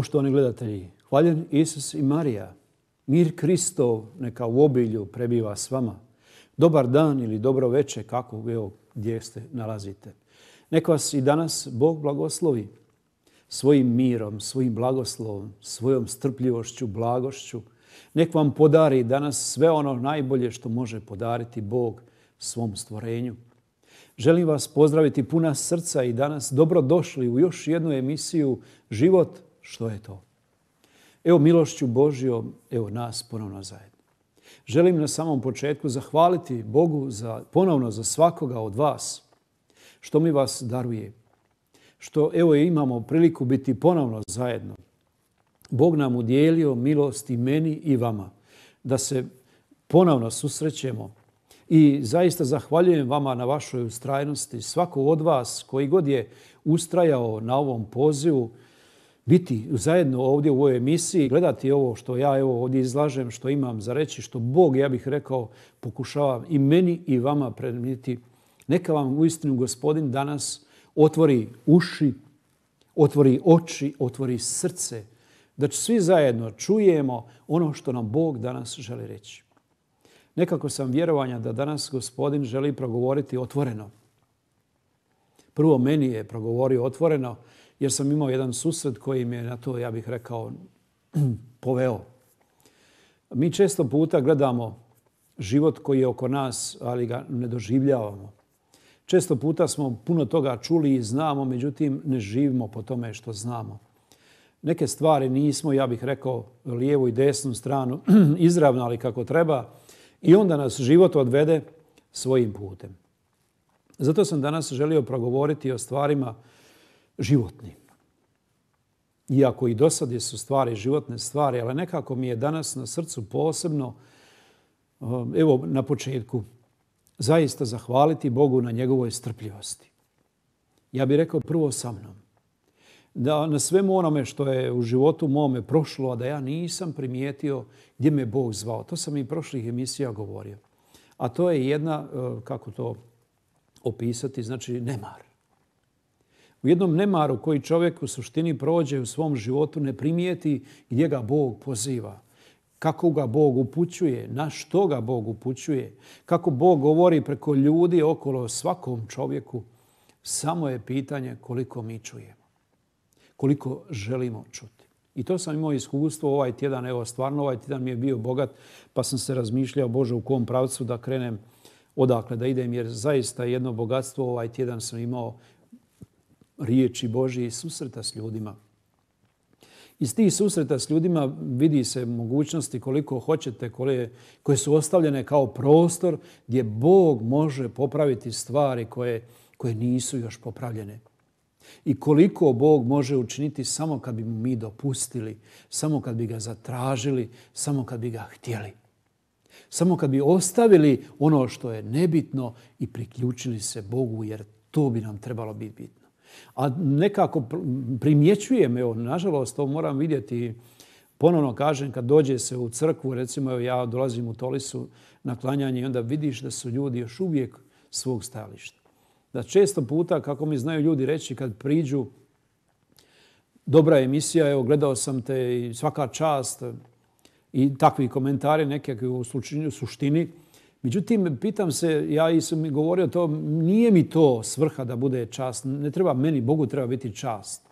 Poštovani gledatelji, hvaljen Isus i Marija. Mir Kristov neka u obilju prebiva s vama. Dobar dan ili dobro večer, kako evo, gdje ste nalazite. Nek vas i danas Bog blagoslovi svojim mirom, svojim blagoslovom, svojom strpljivošću, blagošću. Nek vam podari danas sve ono najbolje što može podariti Bog svom stvorenju. Želim vas pozdraviti puna srca i danas dobrodošli u još jednu emisiju Život što je to? Evo milošću Božijom, evo nas ponovno zajedno. Želim na samom početku zahvaliti Bogu ponovno za svakoga od vas što mi vas daruje. Što evo imamo priliku biti ponovno zajedno. Bog nam udjelio milost i meni i vama da se ponovno susrećemo i zaista zahvaljujem vama na vašoj ustrajnosti. Svako od vas koji god je ustrajao na ovom pozivu biti zajedno ovdje u ovoj emisiji, gledati ovo što ja evo ovdje izlažem, što imam za reći, što Bog, ja bih rekao, pokušava i meni i vama predmijeti. Neka vam uistinu gospodin danas otvori uši, otvori oči, otvori srce, da svi zajedno čujemo ono što nam Bog danas želi reći. Nekako sam vjerovanja da danas gospodin želi progovoriti otvoreno. Prvo meni je progovorio otvoreno, jer sam imao jedan susret koji mi je na to, ja bih rekao, poveo. Mi često puta gledamo život koji je oko nas, ali ga ne doživljavamo. Često puta smo puno toga čuli i znamo, međutim ne živimo po tome što znamo. Neke stvari nismo, ja bih rekao, lijevu i desnu stranu izravnali kako treba i onda nas život odvede svojim putem. Zato sam danas želio progovoriti o stvarima životnim. Iako i do sada su stvari životne stvari, ali nekako mi je danas na srcu posebno, um, evo na početku, zaista zahvaliti Bogu na njegovoj strpljivosti. Ja bih rekao prvo sa mnom. Da na svemu onome što je u životu mome prošlo, a da ja nisam primijetio gdje me Bog zvao. To sam i prošlih emisija govorio. A to je jedna, uh, kako to opisati, znači nemar u jednom nemaru koji čovjek u suštini prođe u svom životu ne primijeti gdje ga Bog poziva kako ga Bog upućuje, na što ga Bog upućuje, kako Bog govori preko ljudi okolo svakom čovjeku, samo je pitanje koliko mi čujemo, koliko želimo čuti. I to sam imao iskustvo ovaj tjedan, evo stvarno ovaj tjedan mi je bio bogat, pa sam se razmišljao, Bože, u kom pravcu da krenem odakle da idem, jer zaista jedno bogatstvo ovaj tjedan sam imao riječi Božje i susreta s ljudima. Iz tih susreta s ljudima vidi se mogućnosti koliko hoćete, koje, su ostavljene kao prostor gdje Bog može popraviti stvari koje, koje nisu još popravljene. I koliko Bog može učiniti samo kad bi mi dopustili, samo kad bi ga zatražili, samo kad bi ga htjeli. Samo kad bi ostavili ono što je nebitno i priključili se Bogu jer to bi nam trebalo biti bitno. A nekako primjećujem, evo, nažalost, to moram vidjeti, ponovno kažem, kad dođe se u crkvu, recimo evo, ja dolazim u Tolisu na klanjanje i onda vidiš da su ljudi još uvijek svog stajališta. Da često puta, kako mi znaju ljudi reći, kad priđu, dobra emisija, evo, gledao sam te i svaka čast, i takvi komentari nekakvi u suštini Međutim, pitam se, ja sam govorio to, nije mi to svrha da bude čast. Ne treba meni, Bogu treba biti čast.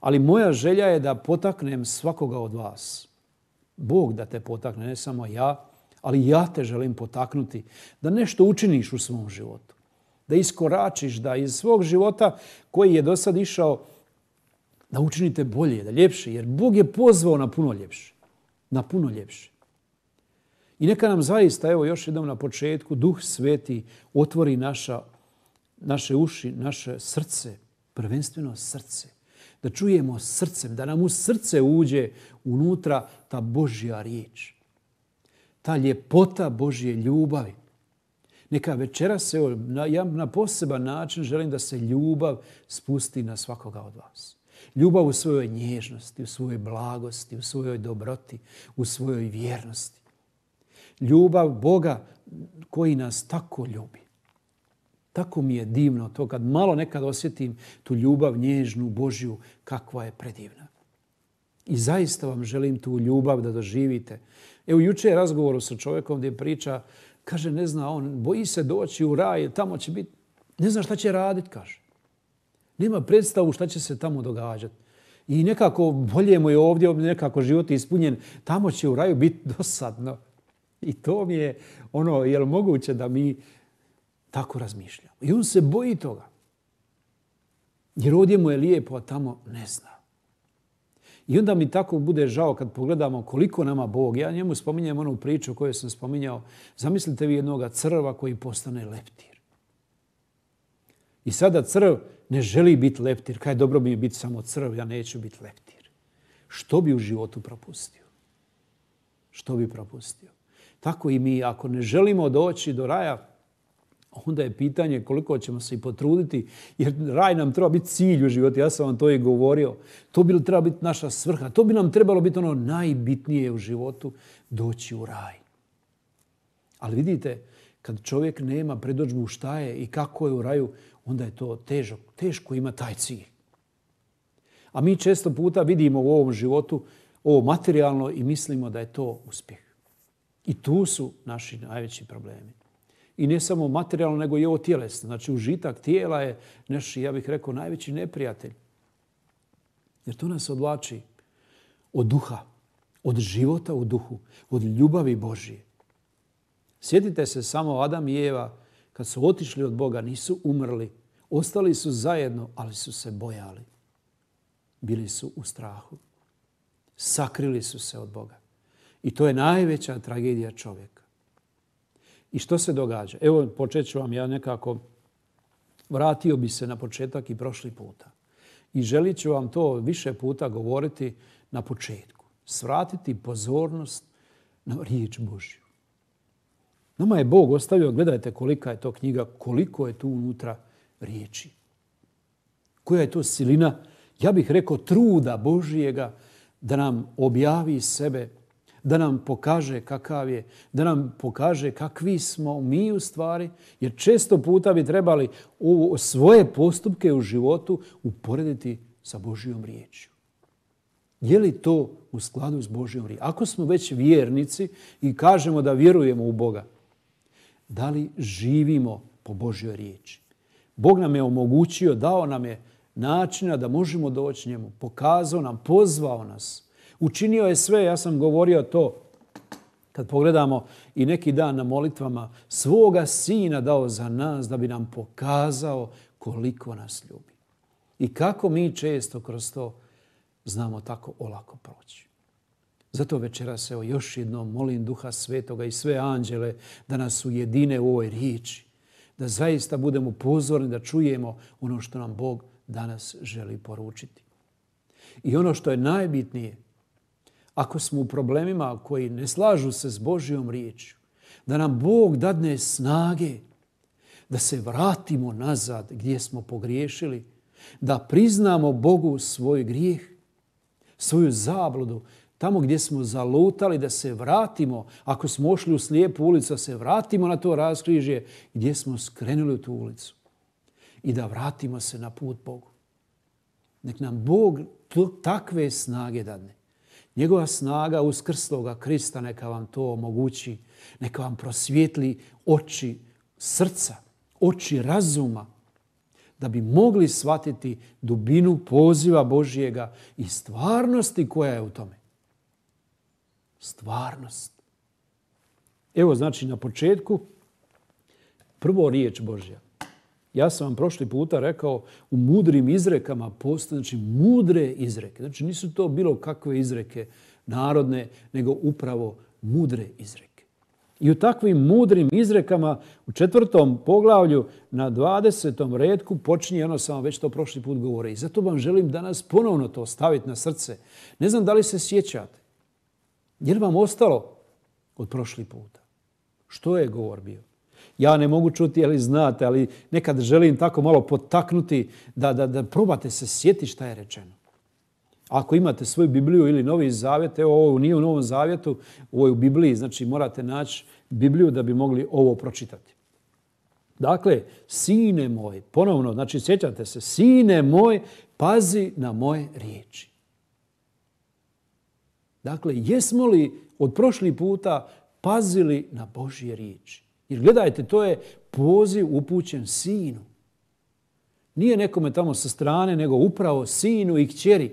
Ali moja želja je da potaknem svakoga od vas. Bog da te potakne, ne samo ja, ali ja te želim potaknuti da nešto učiniš u svom životu. Da iskoračiš, da iz svog života koji je do sad išao, da učinite bolje, da ljepše. Jer Bog je pozvao na puno ljepše. Na puno ljepše. I neka nam zaista, evo još jednom na početku, Duh Sveti otvori naša, naše uši, naše srce, prvenstveno srce. Da čujemo srcem, da nam u srce uđe unutra ta Božja riječ. Ta ljepota Božje ljubavi. Neka večera se, ja na poseban način želim da se ljubav spusti na svakoga od vas. Ljubav u svojoj nježnosti, u svojoj blagosti, u svojoj dobroti, u svojoj vjernosti ljubav Boga koji nas tako ljubi. Tako mi je divno to kad malo nekad osjetim tu ljubav nježnu, Božju, kakva je predivna. I zaista vam želim tu ljubav da doživite. Evo, juče je razgovoru sa čovjekom gdje priča, kaže, ne zna, on boji se doći u raj, tamo će biti, ne zna šta će radit, kaže. Nema predstavu šta će se tamo događati. I nekako bolje mu je ovdje, nekako život je ispunjen, tamo će u raju biti dosadno. I to mi je ono, je moguće da mi tako razmišljamo? I on se boji toga. Jer ovdje mu je lijepo, a tamo ne zna. I onda mi tako bude žao kad pogledamo koliko nama Bog, ja njemu spominjem onu priču koju sam spominjao, zamislite vi jednoga crva koji postane leptir. I sada crv ne želi biti leptir, kaj dobro mi je biti samo crv, ja neću biti leptir. Što bi u životu propustio? Što bi propustio? Tako i mi, ako ne želimo doći do raja, onda je pitanje koliko ćemo se i potruditi, jer raj nam treba biti cilj u životu, ja sam vam to i govorio. To bi treba biti naša svrha, to bi nam trebalo biti ono najbitnije u životu, doći u raj. Ali vidite, kad čovjek nema predođbu šta je i kako je u raju, onda je to težo, teško ima taj cilj. A mi često puta vidimo u ovom životu ovo materijalno i mislimo da je to uspjeh. I tu su naši najveći problemi. I ne samo materijalno, nego i ovo tjelesno. Znači, užitak tijela je naš, ja bih rekao, najveći neprijatelj. Jer to nas odlači od duha, od života u duhu, od ljubavi Božije. Sjetite se samo Adam i Eva, kad su otišli od Boga, nisu umrli. Ostali su zajedno, ali su se bojali. Bili su u strahu. Sakrili su se od Boga. I to je najveća tragedija čovjeka. I što se događa? Evo, počet ću vam ja nekako, vratio bi se na početak i prošli puta. I želit ću vam to više puta govoriti na početku. Svratiti pozornost na riječ Božju. Nama je Bog ostavio, gledajte kolika je to knjiga, koliko je tu unutra riječi. Koja je to silina, ja bih rekao, truda Božijega da nam objavi sebe da nam pokaže kakav je, da nam pokaže kakvi smo mi u stvari, jer često puta bi trebali svoje postupke u životu uporediti sa Božijom riječju. Je li to u skladu s Božijom riječju? Ako smo već vjernici i kažemo da vjerujemo u Boga, da li živimo po Božjoj riječi? Bog nam je omogućio, dao nam je načina da možemo doći njemu, pokazao nam, pozvao nas Učinio je sve, ja sam govorio to kad pogledamo i neki dan na molitvama, svoga sina dao za nas da bi nam pokazao koliko nas ljubi. I kako mi često kroz to znamo tako olako proći. Zato večera se o još jednom molim Duha Svetoga i sve anđele da nas ujedine u ovoj riječi. Da zaista budemo pozorni, da čujemo ono što nam Bog danas želi poručiti. I ono što je najbitnije, ako smo u problemima koji ne slažu se s Božijom riječju, da nam Bog dadne snage da se vratimo nazad gdje smo pogriješili, da priznamo Bogu svoj grijeh, svoju zabludu, tamo gdje smo zalutali da se vratimo, ako smo ošli u slijepu ulicu, da se vratimo na to raskrižje gdje smo skrenuli u tu ulicu i da vratimo se na put Bogu. Nek nam Bog takve snage dadne Njegova snaga uz Krista neka vam to omogući, neka vam prosvjetli oči srca, oči razuma, da bi mogli shvatiti dubinu poziva Božijega i stvarnosti koja je u tome. Stvarnost. Evo znači na početku prvo riječ Božja. Ja sam vam prošli puta rekao u mudrim izrekama postoje znači, mudre izreke. Znači nisu to bilo kakve izreke narodne, nego upravo mudre izreke. I u takvim mudrim izrekama u četvrtom poglavlju na 20. redku počinje ono sam već to prošli put govore. I zato vam želim danas ponovno to staviti na srce. Ne znam da li se sjećate. Jer vam ostalo od prošli puta. Što je govor bio? Ja ne mogu čuti, ali znate, ali nekad želim tako malo potaknuti da, probate se sjeti šta je rečeno. Ako imate svoju Bibliju ili Novi Zavjet, evo ovo nije u Novom Zavjetu, ovo je u Bibliji, znači morate naći Bibliju da bi mogli ovo pročitati. Dakle, sine moj, ponovno, znači sjećate se, sine moj, pazi na moje riječi. Dakle, jesmo li od prošli puta pazili na Božje riječi? Jer gledajte, to je poziv upućen sinu. Nije nekome tamo sa strane, nego upravo sinu i kćeri.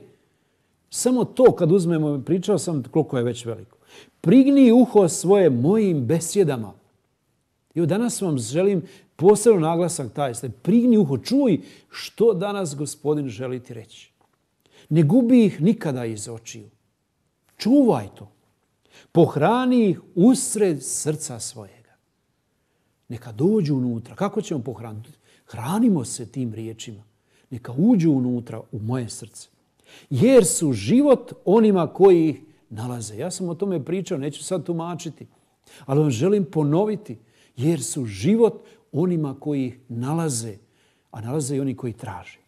Samo to kad uzmemo, pričao sam koliko je već veliko. Prigni uho svoje mojim besjedama. I danas vam želim posebno naglasak taj. ste prigni uho, čuj što danas gospodin želi ti reći. Ne gubi ih nikada iz očiju. Čuvaj to. Pohrani ih usred srca svoje. Neka dođu unutra. Kako ćemo pohraniti? Hranimo se tim riječima. Neka uđu unutra u moje srce. Jer su život onima koji ih nalaze. Ja sam o tome pričao, neću sad tumačiti. Ali vam želim ponoviti. Jer su život onima koji ih nalaze. A nalaze i oni koji traže.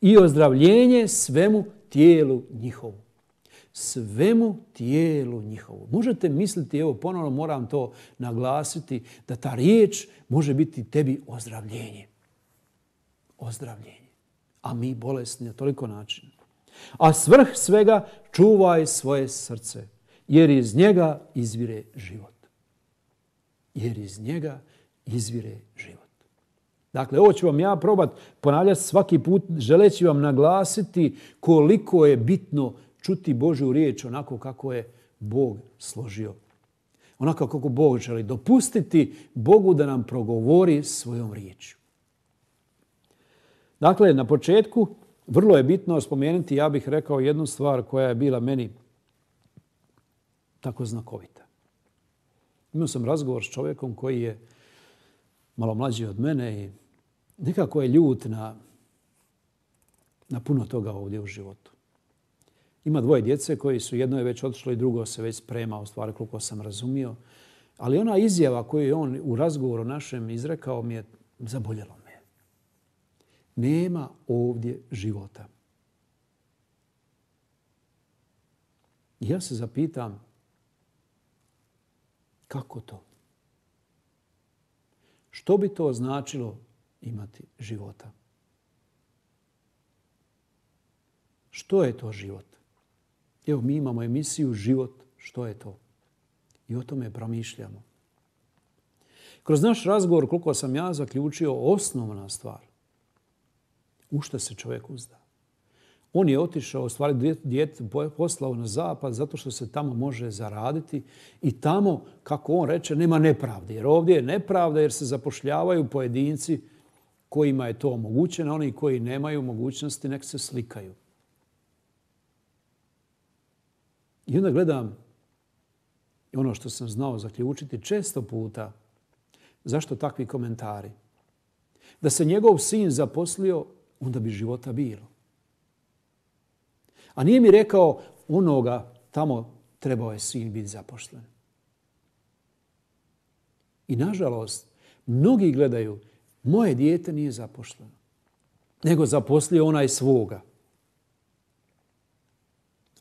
I ozdravljenje svemu tijelu njihovu svemu tijelu njihovu. Možete misliti, evo ponovno moram to naglasiti, da ta riječ može biti tebi ozdravljenje. Ozdravljenje. A mi bolesni na toliko način. A svrh svega čuvaj svoje srce, jer iz njega izvire život. Jer iz njega izvire život. Dakle, ovo ću vam ja probati ponavljati svaki put, želeći vam naglasiti koliko je bitno čuti Božju riječ onako kako je Bog složio. Onako kako Bog želi dopustiti Bogu da nam progovori svojom riječju. Dakle, na početku vrlo je bitno spomenuti, ja bih rekao jednu stvar koja je bila meni tako znakovita. Imao sam razgovor s čovjekom koji je malo mlađi od mene i nekako je ljut na, na puno toga ovdje u životu. Ima dvoje djece koji su, jedno je već otišlo i drugo se već sprema, u stvari koliko sam razumio. Ali ona izjava koju je on u razgovoru našem izrekao mi je, zaboljelo me. Nema ovdje života. ja se zapitam, kako to? Što bi to značilo imati života? Što je to život? Evo, mi imamo emisiju Život, što je to? I o tome promišljamo. Kroz naš razgovor, koliko sam ja zaključio, osnovna stvar. U što se čovjek uzda? On je otišao, stvari poslao na zapad zato što se tamo može zaraditi i tamo, kako on reče, nema nepravde. Jer ovdje je nepravda jer se zapošljavaju pojedinci kojima je to omogućeno, oni koji nemaju mogućnosti nek se slikaju. I onda gledam ono što sam znao zaključiti često puta. Zašto takvi komentari? Da se njegov sin zaposlio, onda bi života bilo. A nije mi rekao onoga tamo trebao je sin biti zaposlen. I nažalost, mnogi gledaju, moje dijete nije zaposleno, nego zaposlio onaj svoga.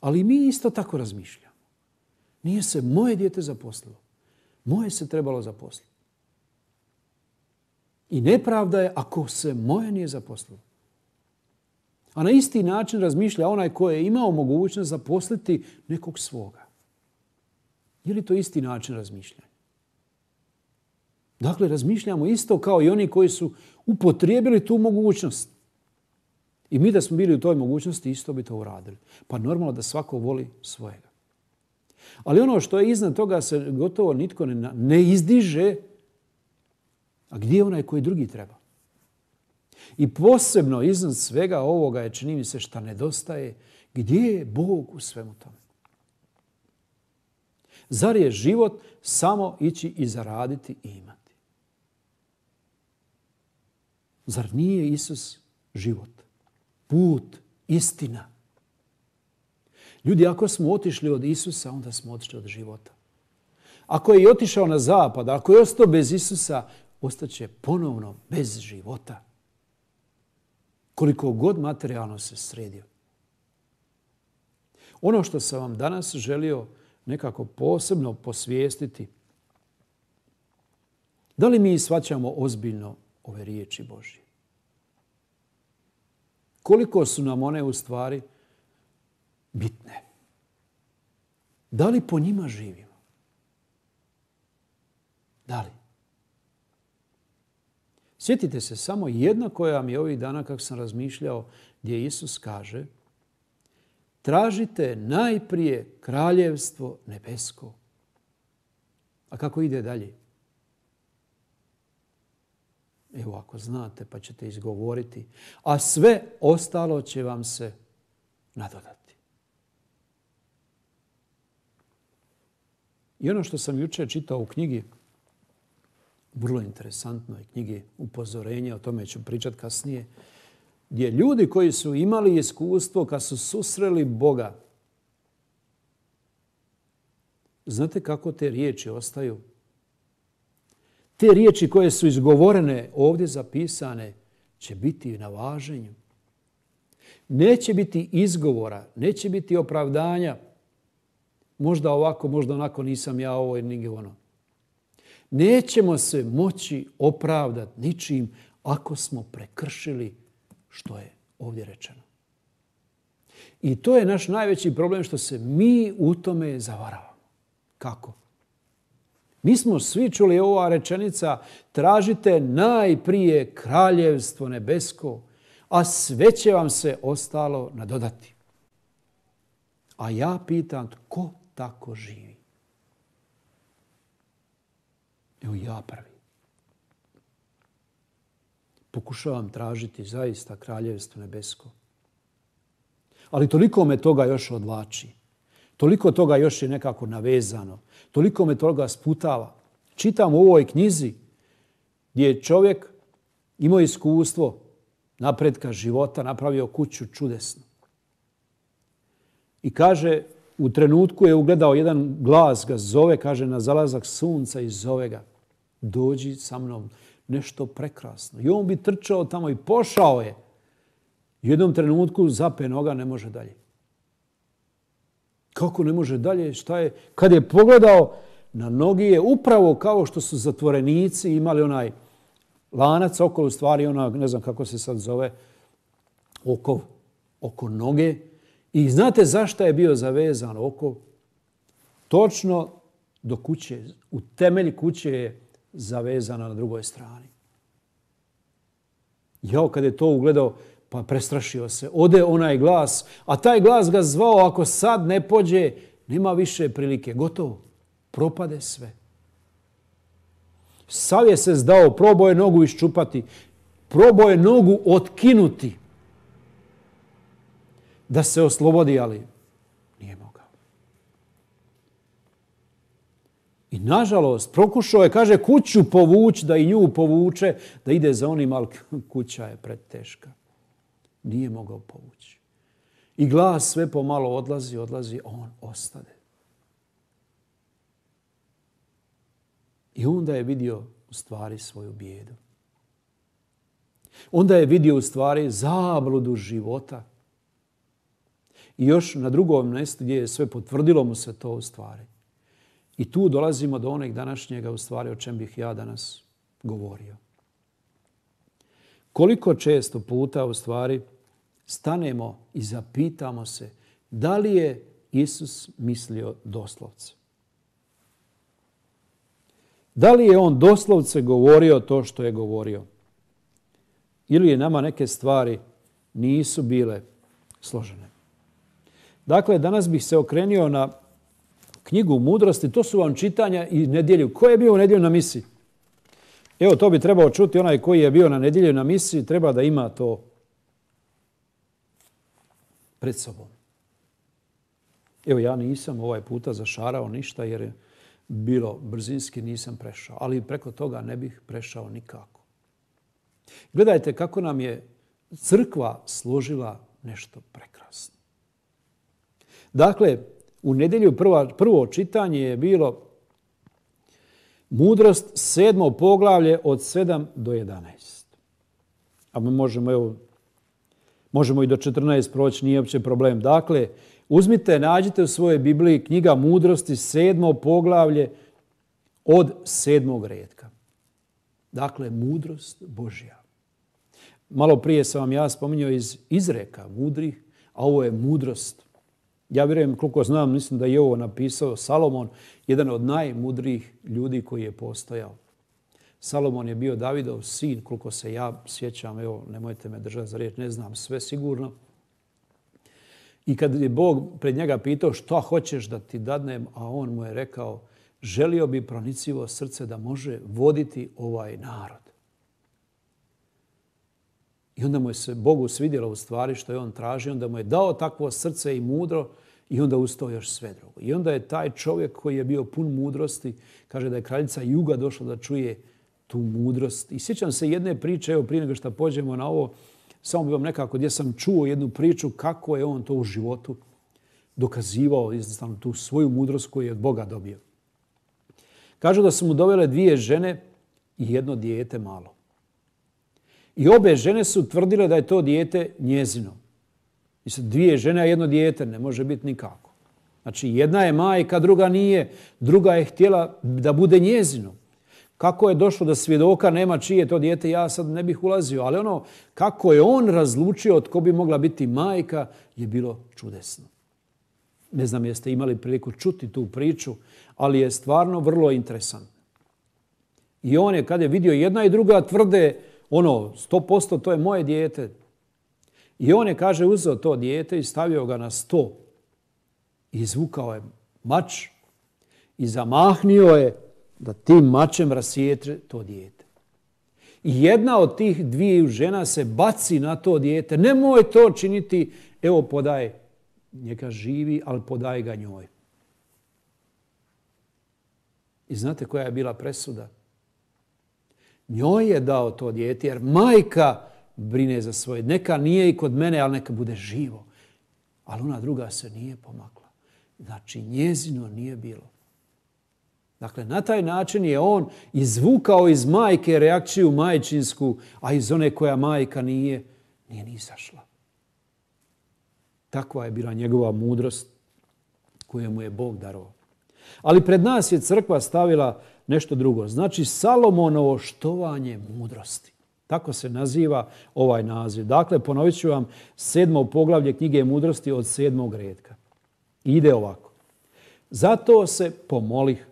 Ali mi isto tako razmišljamo. Nije se moje dijete zaposlilo. Moje se trebalo zaposliti. I nepravda je ako se moje nije zaposlilo. A na isti način razmišlja onaj koji je imao mogućnost zaposliti nekog svoga. Je li to isti način razmišljanja? Dakle, razmišljamo isto kao i oni koji su upotrijebili tu mogućnost. I mi da smo bili u toj mogućnosti isto bi to uradili. Pa normalno da svako voli svojega. Ali ono što je iznad toga se gotovo nitko ne, ne izdiže, a gdje je onaj koji drugi treba? I posebno iznad svega ovoga je čini mi se šta nedostaje, gdje je Bog u svemu tome? Zar je život samo ići i zaraditi i imati? Zar nije Isus život? put, istina. Ljudi, ako smo otišli od Isusa, onda smo otišli od života. Ako je i otišao na zapad, ako je ostao bez Isusa, ostaće ponovno bez života. Koliko god materijalno se sredio. Ono što sam vam danas želio nekako posebno posvijestiti, da li mi shvaćamo ozbiljno ove riječi Božje? Koliko su nam one u stvari bitne? Da li po njima živimo? Da li? Sjetite se samo jedna koja mi je ovih dana, kako sam razmišljao, gdje Isus kaže tražite najprije kraljevstvo nebesko. A kako ide dalje? Evo ako znate pa ćete izgovoriti. A sve ostalo će vam se nadodati. I ono što sam jučer čitao u knjigi, vrlo interesantnoj knjigi upozorenja, o tome ću pričati kasnije, gdje ljudi koji su imali iskustvo kad su susreli Boga, znate kako te riječi ostaju te riječi koje su izgovorene ovdje zapisane će biti na važenju. Neće biti izgovora, neće biti opravdanja. Možda ovako, možda onako nisam ja ovo ili ono. Nećemo se moći opravdati ničim ako smo prekršili što je ovdje rečeno. I to je naš najveći problem što se mi u tome zavaravamo. Kako? Mi smo svi čuli ova rečenica tražite najprije kraljevstvo nebesko, a sve će vam se ostalo nadodati. A ja pitam tko tako živi? Evo ja prvi. Pokušavam tražiti zaista kraljevstvo nebesko. Ali toliko me toga još odlači. Toliko toga još je nekako navezano Toliko me toga sputava. Čitam u ovoj knjizi gdje je čovjek imao iskustvo napretka života, napravio kuću čudesnu. I kaže, u trenutku je ugledao jedan glas, ga zove, kaže, na zalazak sunca i zove ga. Dođi sa mnom, nešto prekrasno. I on bi trčao tamo i pošao je. U jednom trenutku zape noga, ne može dalje kako ne može dalje, šta je. Kad je pogledao, na nogi je upravo kao što su zatvorenici imali onaj lanac oko, u stvari ona, ne znam kako se sad zove, oko, oko noge. I znate zašto je bio zavezan oko? Točno do kuće, u temelji kuće je zavezana na drugoj strani. Jao, kad je to ugledao, pa prestrašio se. Ode onaj glas, a taj glas ga zvao, ako sad ne pođe, nema više prilike. Gotovo. Propade sve. Sav je se zdao, probao je nogu iščupati, probao je nogu otkinuti da se oslobodi, ali nije mogao. I nažalost, prokušao je, kaže, kuću povući, da i nju povuče, da ide za onim, ali kuća je preteška nije mogao povući. I glas sve pomalo odlazi, odlazi, a on ostade. I onda je vidio u stvari svoju bijedu. Onda je vidio u stvari zabludu života. I još na drugom mjestu gdje je sve potvrdilo mu se to u stvari. I tu dolazimo do onog današnjega u stvari o čem bih ja danas govorio koliko često puta u stvari stanemo i zapitamo se da li je Isus mislio doslovce. Da li je on doslovce govorio to što je govorio? Ili je nama neke stvari nisu bile složene? Dakle, danas bih se okrenio na knjigu mudrosti. To su vam čitanja i nedjelju. Ko je bio u nedjelju na misi? Evo, to bi trebao čuti onaj koji je bio na nedjelju na misiji, treba da ima to pred sobom. Evo, ja nisam ovaj puta zašarao ništa jer je bilo brzinski, nisam prešao. Ali preko toga ne bih prešao nikako. Gledajte kako nam je crkva složila nešto prekrasno. Dakle, u nedjelju prvo čitanje je bilo Mudrost, sedmo poglavlje od 7 do 11. A mi možemo, evo, možemo i do četrnaest proći, nije uopće problem. Dakle, uzmite, nađite u svojoj Bibliji knjiga mudrosti, sedmo poglavlje od sedmog redka. Dakle, mudrost Božja. Malo prije sam vam ja spominjao iz izreka mudrih, a ovo je mudrost ja vjerujem, koliko znam, mislim da je ovo napisao Salomon, jedan od najmudrijih ljudi koji je postojao. Salomon je bio Davidov sin, koliko se ja sjećam, evo, nemojte me držati za riječ, ne znam sve sigurno. I kad je Bog pred njega pitao što hoćeš da ti dadnem, a on mu je rekao želio bi pronicivo srce da može voditi ovaj narod. I onda mu je se Bogu svidjelo u stvari što je on tražio, onda mu je dao takvo srce i mudro i onda ustao još sve drugo. I onda je taj čovjek koji je bio pun mudrosti, kaže da je kraljica Juga došla da čuje tu mudrost. I sjećam se jedne priče, evo prije nego što pođemo na ovo, samo bi vam nekako gdje sam čuo jednu priču kako je on to u životu dokazivao jednostavno tu svoju mudrost koju je od Boga dobio. Kažu da su mu dovele dvije žene i jedno dijete malo. I obe žene su tvrdile da je to dijete njezino. Mislim, dvije žene, a jedno dijete ne može biti nikako. Znači, jedna je majka, druga nije. Druga je htjela da bude njezino. Kako je došlo da svjedoka nema čije to dijete, ja sad ne bih ulazio. Ali ono, kako je on razlučio tko bi mogla biti majka, je bilo čudesno. Ne znam jeste imali priliku čuti tu priču, ali je stvarno vrlo interesantno. I on je, kada je vidio jedna i druga, tvrde ono, sto posto, to je moje dijete. I on je, kaže, uzeo to dijete i stavio ga na sto. Izvukao je mač i zamahnio je da tim mačem rasijetre to dijete. I jedna od tih dviju žena se baci na to dijete. Nemoj to činiti, evo podaj, Neka živi, ali podaj ga njoj. I znate koja je bila presuda? Njoj je dao to dijete jer majka brine za svoje. Neka nije i kod mene, ali neka bude živo. Ali ona druga se nije pomakla. Znači njezino nije bilo. Dakle, na taj način je on izvukao iz majke reakciju majčinsku, a iz one koja majka nije, nije ni izašla. Takva je bila njegova mudrost koju mu je Bog darovao. Ali pred nas je crkva stavila nešto drugo. Znači Salomonovo štovanje mudrosti. Tako se naziva ovaj naziv. Dakle, ponovit ću vam sedmo poglavlje knjige mudrosti od sedmog redka. Ide ovako. Zato se pomolih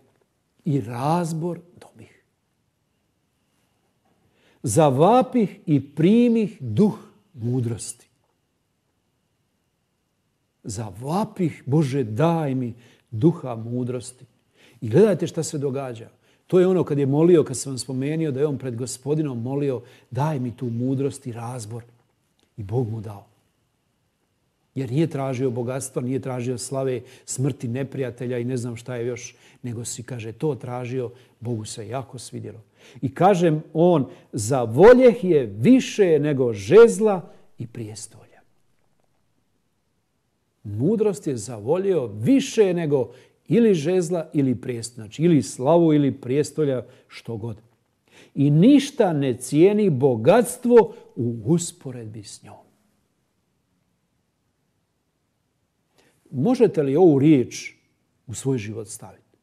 i razbor dobih. Zavapih i primih duh mudrosti. Zavapih, Bože, daj mi duha mudrosti. I gledajte šta se događa. To je ono kad je molio, kad sam vam spomenuo, da je on pred gospodinom molio daj mi tu mudrost i razbor. I Bog mu dao. Jer nije tražio bogatstva, nije tražio slave, smrti neprijatelja i ne znam šta je još, nego si, kaže, to tražio, Bogu se jako svidjelo. I kažem on, za voljeh je više nego žezla i prijestolja. Mudrost je zavoljeo više nego ili žezla ili prijestolja. Znači ili slavu ili prijestolja, što god. I ništa ne cijeni bogatstvo u usporedbi s njom. Možete li ovu riječ u svoj život staviti?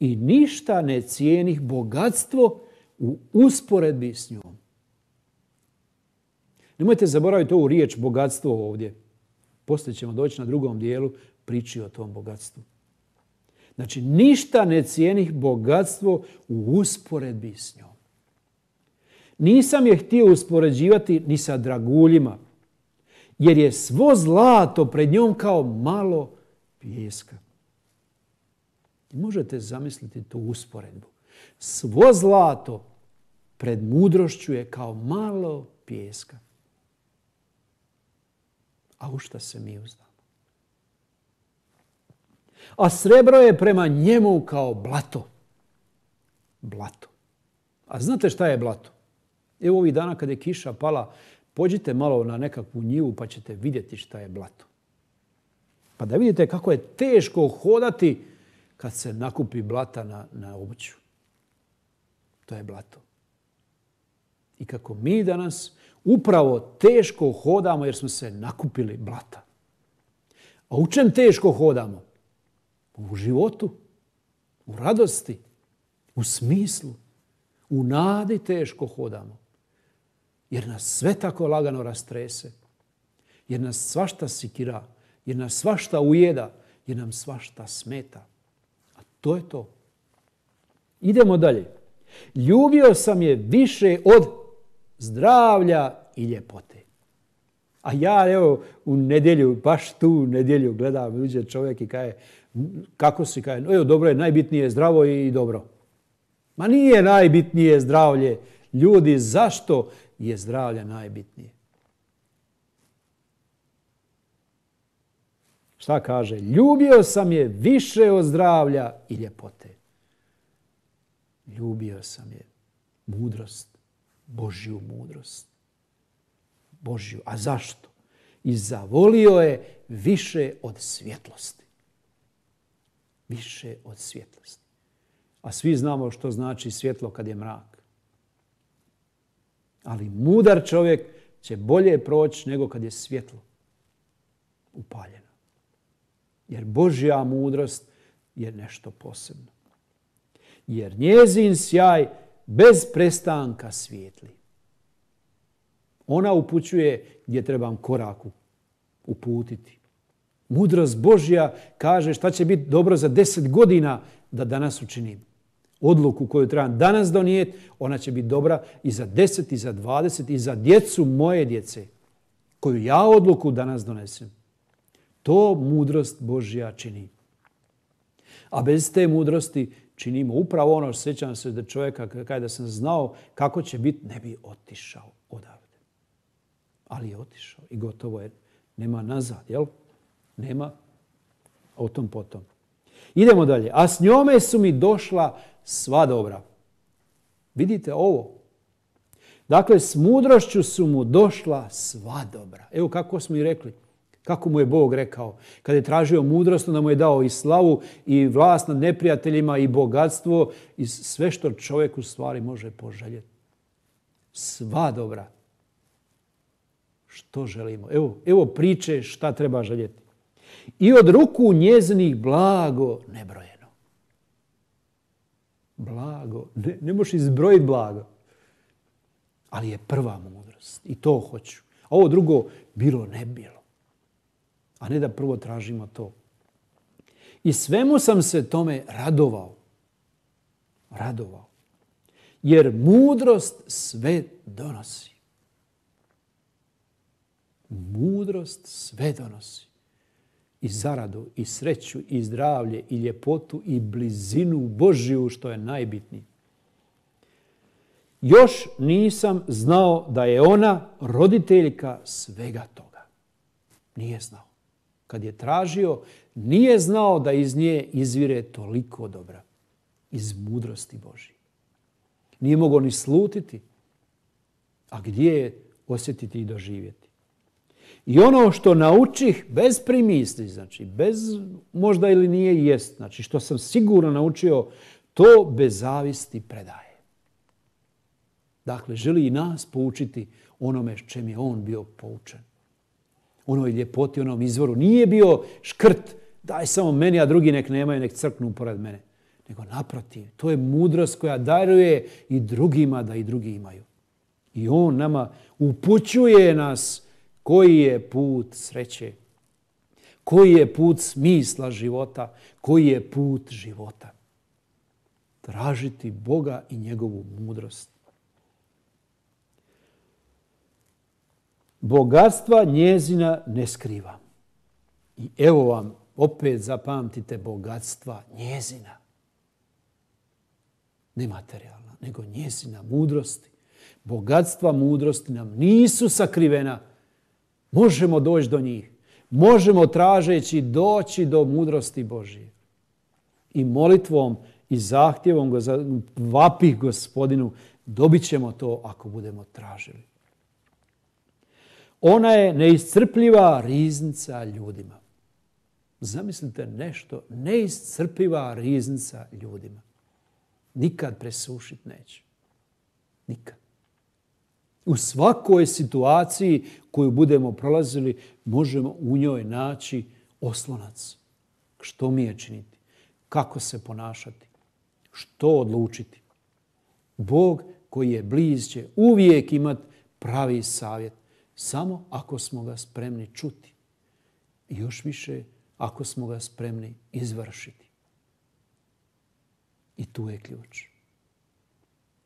I ništa ne cijeni bogatstvo u usporedbi s njom. Nemojte zaboraviti ovu riječ bogatstvo ovdje. Poslije ćemo doći na drugom dijelu priči o tom bogatstvu. Znači, ništa ne cijenih bogatstvo u usporedbi s njom. Nisam je htio uspoređivati ni sa draguljima, jer je svo zlato pred njom kao malo pijeska. Možete zamisliti tu usporedbu. Svo zlato pred mudrošću je kao malo pjeska. A u šta se mi uzdamo? a srebro je prema njemu kao blato. Blato. A znate šta je blato? Evo ovih dana kada je kiša pala, pođite malo na nekakvu njivu pa ćete vidjeti šta je blato. Pa da vidite kako je teško hodati kad se nakupi blata na, na obuću. To je blato. I kako mi danas upravo teško hodamo jer smo se nakupili blata. A u čem teško hodamo? u životu, u radosti, u smislu, u nadi teško hodamo. Jer nas sve tako lagano rastrese. Jer nas svašta sikira. Jer nas svašta ujeda. Jer nam svašta smeta. A to je to. Idemo dalje. Ljubio sam je više od zdravlja i ljepote. A ja evo u nedjelju, baš tu nedjelju gledam uđe čovjek i kaže kako si kaj? Evo, dobro je, najbitnije je zdravo i dobro. Ma nije najbitnije zdravlje. Ljudi, zašto je zdravlje najbitnije? Šta kaže? Ljubio sam je više od zdravlja i ljepote. Ljubio sam je mudrost, Božju mudrost. Božju. A zašto? I zavolio je više od svjetlosti više od svjetlosti. A svi znamo što znači svjetlo kad je mrak. Ali mudar čovjek će bolje proći nego kad je svjetlo upaljeno. Jer Božja mudrost je nešto posebno. Jer njezin sjaj bez prestanka svijetli. Ona upućuje gdje trebam koraku uputiti mudrost Božja kaže šta će biti dobro za deset godina da danas učinim. Odluku koju trebam danas donijeti, ona će biti dobra i za deset, i za dvadeset, i za djecu moje djece, koju ja odluku danas donesem. To mudrost Božja čini. A bez te mudrosti činimo upravo ono, sjećam se da čovjeka, da sam znao kako će biti, ne bi otišao odavde. Ali je otišao i gotovo je, nema nazad, jel' nema o tom potom. Idemo dalje. A s njome su mi došla sva dobra. Vidite ovo. Dakle, s mudrošću su mu došla sva dobra. Evo kako smo i rekli. Kako mu je Bog rekao? Kad je tražio mudrost, onda mu je dao i slavu, i vlast nad neprijateljima, i bogatstvo, i sve što čovjek u stvari može poželjeti. Sva dobra. Što želimo? Evo, evo priče šta treba željeti i od ruku njeznih blago nebrojeno. Blago, ne, ne možeš izbrojiti blago. Ali je prva mudrost i to hoću. A ovo drugo, bilo ne bilo. A ne da prvo tražimo to. I svemu sam se tome radovao. Radovao. Jer mudrost sve donosi. Mudrost sve donosi i zaradu, i sreću, i zdravlje, i ljepotu, i blizinu Božiju, što je najbitnije. Još nisam znao da je ona roditeljka svega toga. Nije znao. Kad je tražio, nije znao da iz nje izvire toliko dobra. Iz mudrosti Božije. Nije mogao ni slutiti. A gdje je osjetiti i doživjeti? I ono što naučih bez primisli, znači bez možda ili nije jest, znači što sam sigurno naučio, to bez zavisti predaje. Dakle, želi i nas poučiti onome čem je on bio poučen. Onoj ljepoti, onom izvoru. Nije bio škrt, daj samo meni, a drugi nek nemaju, nek crknu pored mene. Nego naprotiv, to je mudrost koja daruje i drugima da i drugi imaju. I on nama upućuje nas koji je put sreće? Koji je put smisla života? Koji je put života? Tražiti Boga i njegovu mudrost. Bogatstva njezina ne skriva. I evo vam, opet zapamtite, bogatstva njezina. Ne materijalna, nego njezina mudrosti. Bogatstva mudrosti nam nisu sakrivena Možemo doći do njih. Možemo tražeći doći do mudrosti Božije. I molitvom i zahtjevom vapih gospodinu dobit ćemo to ako budemo tražili. Ona je neiscrpljiva riznica ljudima. Zamislite nešto, neiscrpljiva riznica ljudima. Nikad presušit neće. Nikad u svakoj situaciji koju budemo prolazili, možemo u njoj naći oslonac. Što mi je činiti? Kako se ponašati? Što odlučiti? Bog koji je bliz će uvijek imati pravi savjet. Samo ako smo ga spremni čuti. I još više ako smo ga spremni izvršiti. I tu je ključ.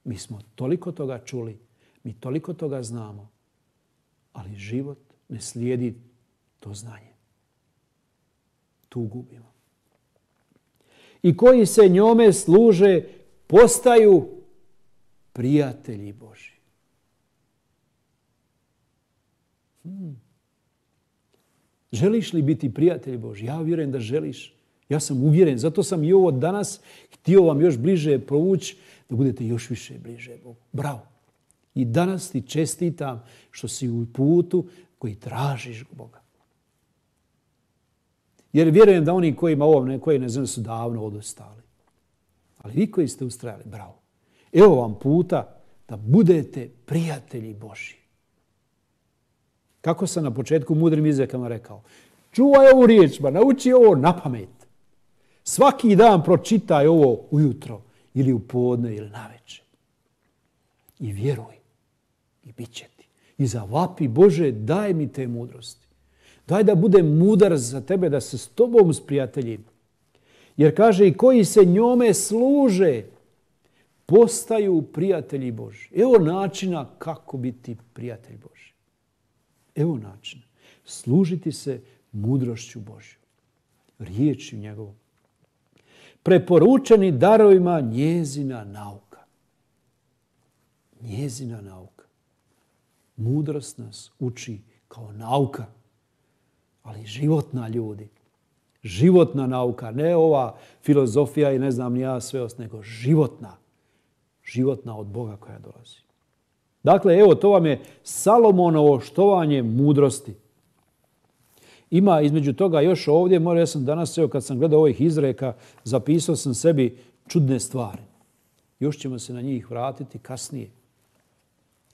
Mi smo toliko toga čuli mi toliko toga znamo, ali život ne slijedi to znanje. Tu gubimo. I koji se njome služe postaju prijatelji Boži. Hmm. Želiš li biti prijatelj Boži? Ja vjerujem da želiš. Ja sam uvjeren. Zato sam i ovo danas htio vam još bliže provući da budete još više bliže Bogu. Bravo. I danas ti čestitam što si u putu koji tražiš Boga. Jer vjerujem da oni kojima ovo ne, koji ne znam su davno odostali. Ali vi koji ste ustrajali, bravo. Evo vam puta da budete prijatelji Boži. Kako sam na početku mudrim izrekama rekao, čuvaj ovu riječ, ba, nauči ovo na pamet. Svaki dan pročitaj ovo ujutro ili u podne ili na večer. I vjeruj i bit će ti. I zavapi Bože daj mi te mudrosti. Daj da budem mudar za tebe, da se s tobom sprijateljim. Jer kaže i koji se njome služe, postaju prijatelji Boži. Evo načina kako biti prijatelj Boži. Evo načina. Služiti se mudrošću Božju. riječi njegovom. Preporučeni darovima njezina nauka. Njezina nauka. Mudrost nas uči kao nauka, ali životna ljudi. Životna nauka, ne ova filozofija i ne znam ni ja sve nego životna. Životna od Boga koja dolazi. Dakle, evo, to vam je Salomonovo štovanje mudrosti. Ima između toga još ovdje, mora ja sam danas, evo kad sam gledao ovih izreka, zapisao sam sebi čudne stvari. Još ćemo se na njih vratiti kasnije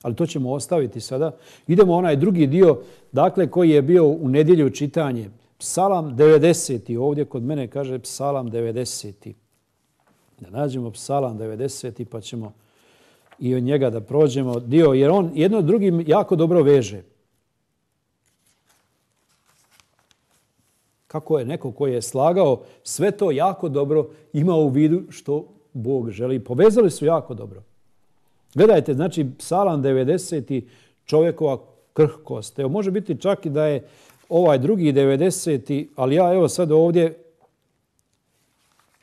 ali to ćemo ostaviti sada. Idemo onaj drugi dio, dakle, koji je bio u nedjelju čitanje. Psalam 90. Ovdje kod mene kaže psalam 90. Da nađemo psalam 90. pa ćemo i od njega da prođemo dio, jer on jedno drugim jako dobro veže. Kako je neko koji je slagao sve to jako dobro imao u vidu što Bog želi. Povezali su jako dobro. Gledajte, znači, psalam 90. čovjekova krhkost. Evo, može biti čak i da je ovaj drugi 90. ali ja evo sad ovdje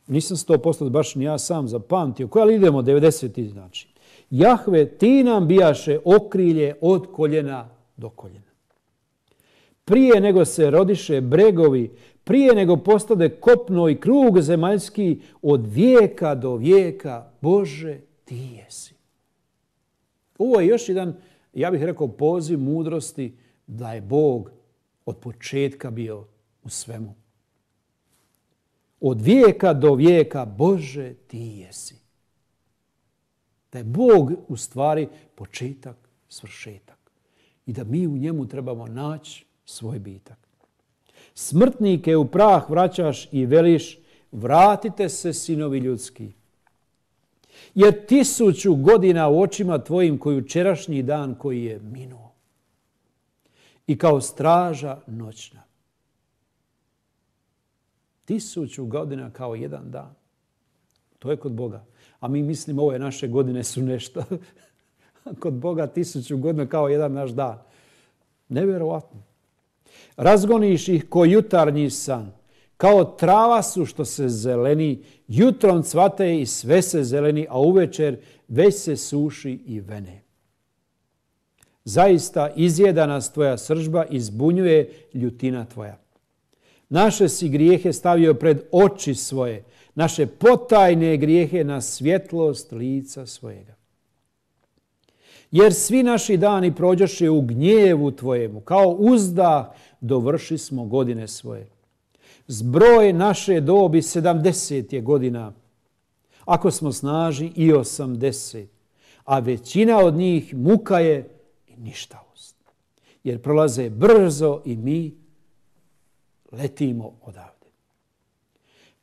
nisam 100% baš ni ja sam zapamtio. Koja li idemo 90. znači? Jahve, ti nam bijaše okrilje od koljena do koljena. Prije nego se rodiše bregovi, prije nego postade kopno i krug zemaljski, od vijeka do vijeka, Bože, ti jesi. Ovo je još jedan, ja bih rekao, poziv mudrosti da je Bog od početka bio u svemu. Od vijeka do vijeka, Bože, ti jesi. Da je Bog u stvari početak, svršetak. I da mi u njemu trebamo naći svoj bitak. Smrtnike u prah vraćaš i veliš, vratite se sinovi ljudski je tisuću godina u očima tvojim koji učerašnji dan koji je minuo. I kao straža noćna. Tisuću godina kao jedan dan. To je kod Boga. A mi mislimo ove naše godine su nešto. kod Boga tisuću godina kao jedan naš dan. Nevjerovatno. Razgoniš ih ko jutarnji san kao trava su što se zeleni, jutrom cvate i sve se zeleni, a uvečer već se suši i vene. Zaista izjeda nas tvoja sržba i zbunjuje ljutina tvoja. Naše si grijehe stavio pred oči svoje, naše potajne grijehe na svjetlost lica svojega. Jer svi naši dani prođoše u gnjevu tvojemu, kao uzdah dovrši smo godine svoje. Zbroj naše dobi 70 je godina. Ako smo snaži i 80. A većina od njih muka je i ništavost. Jer prolaze brzo i mi letimo odavde.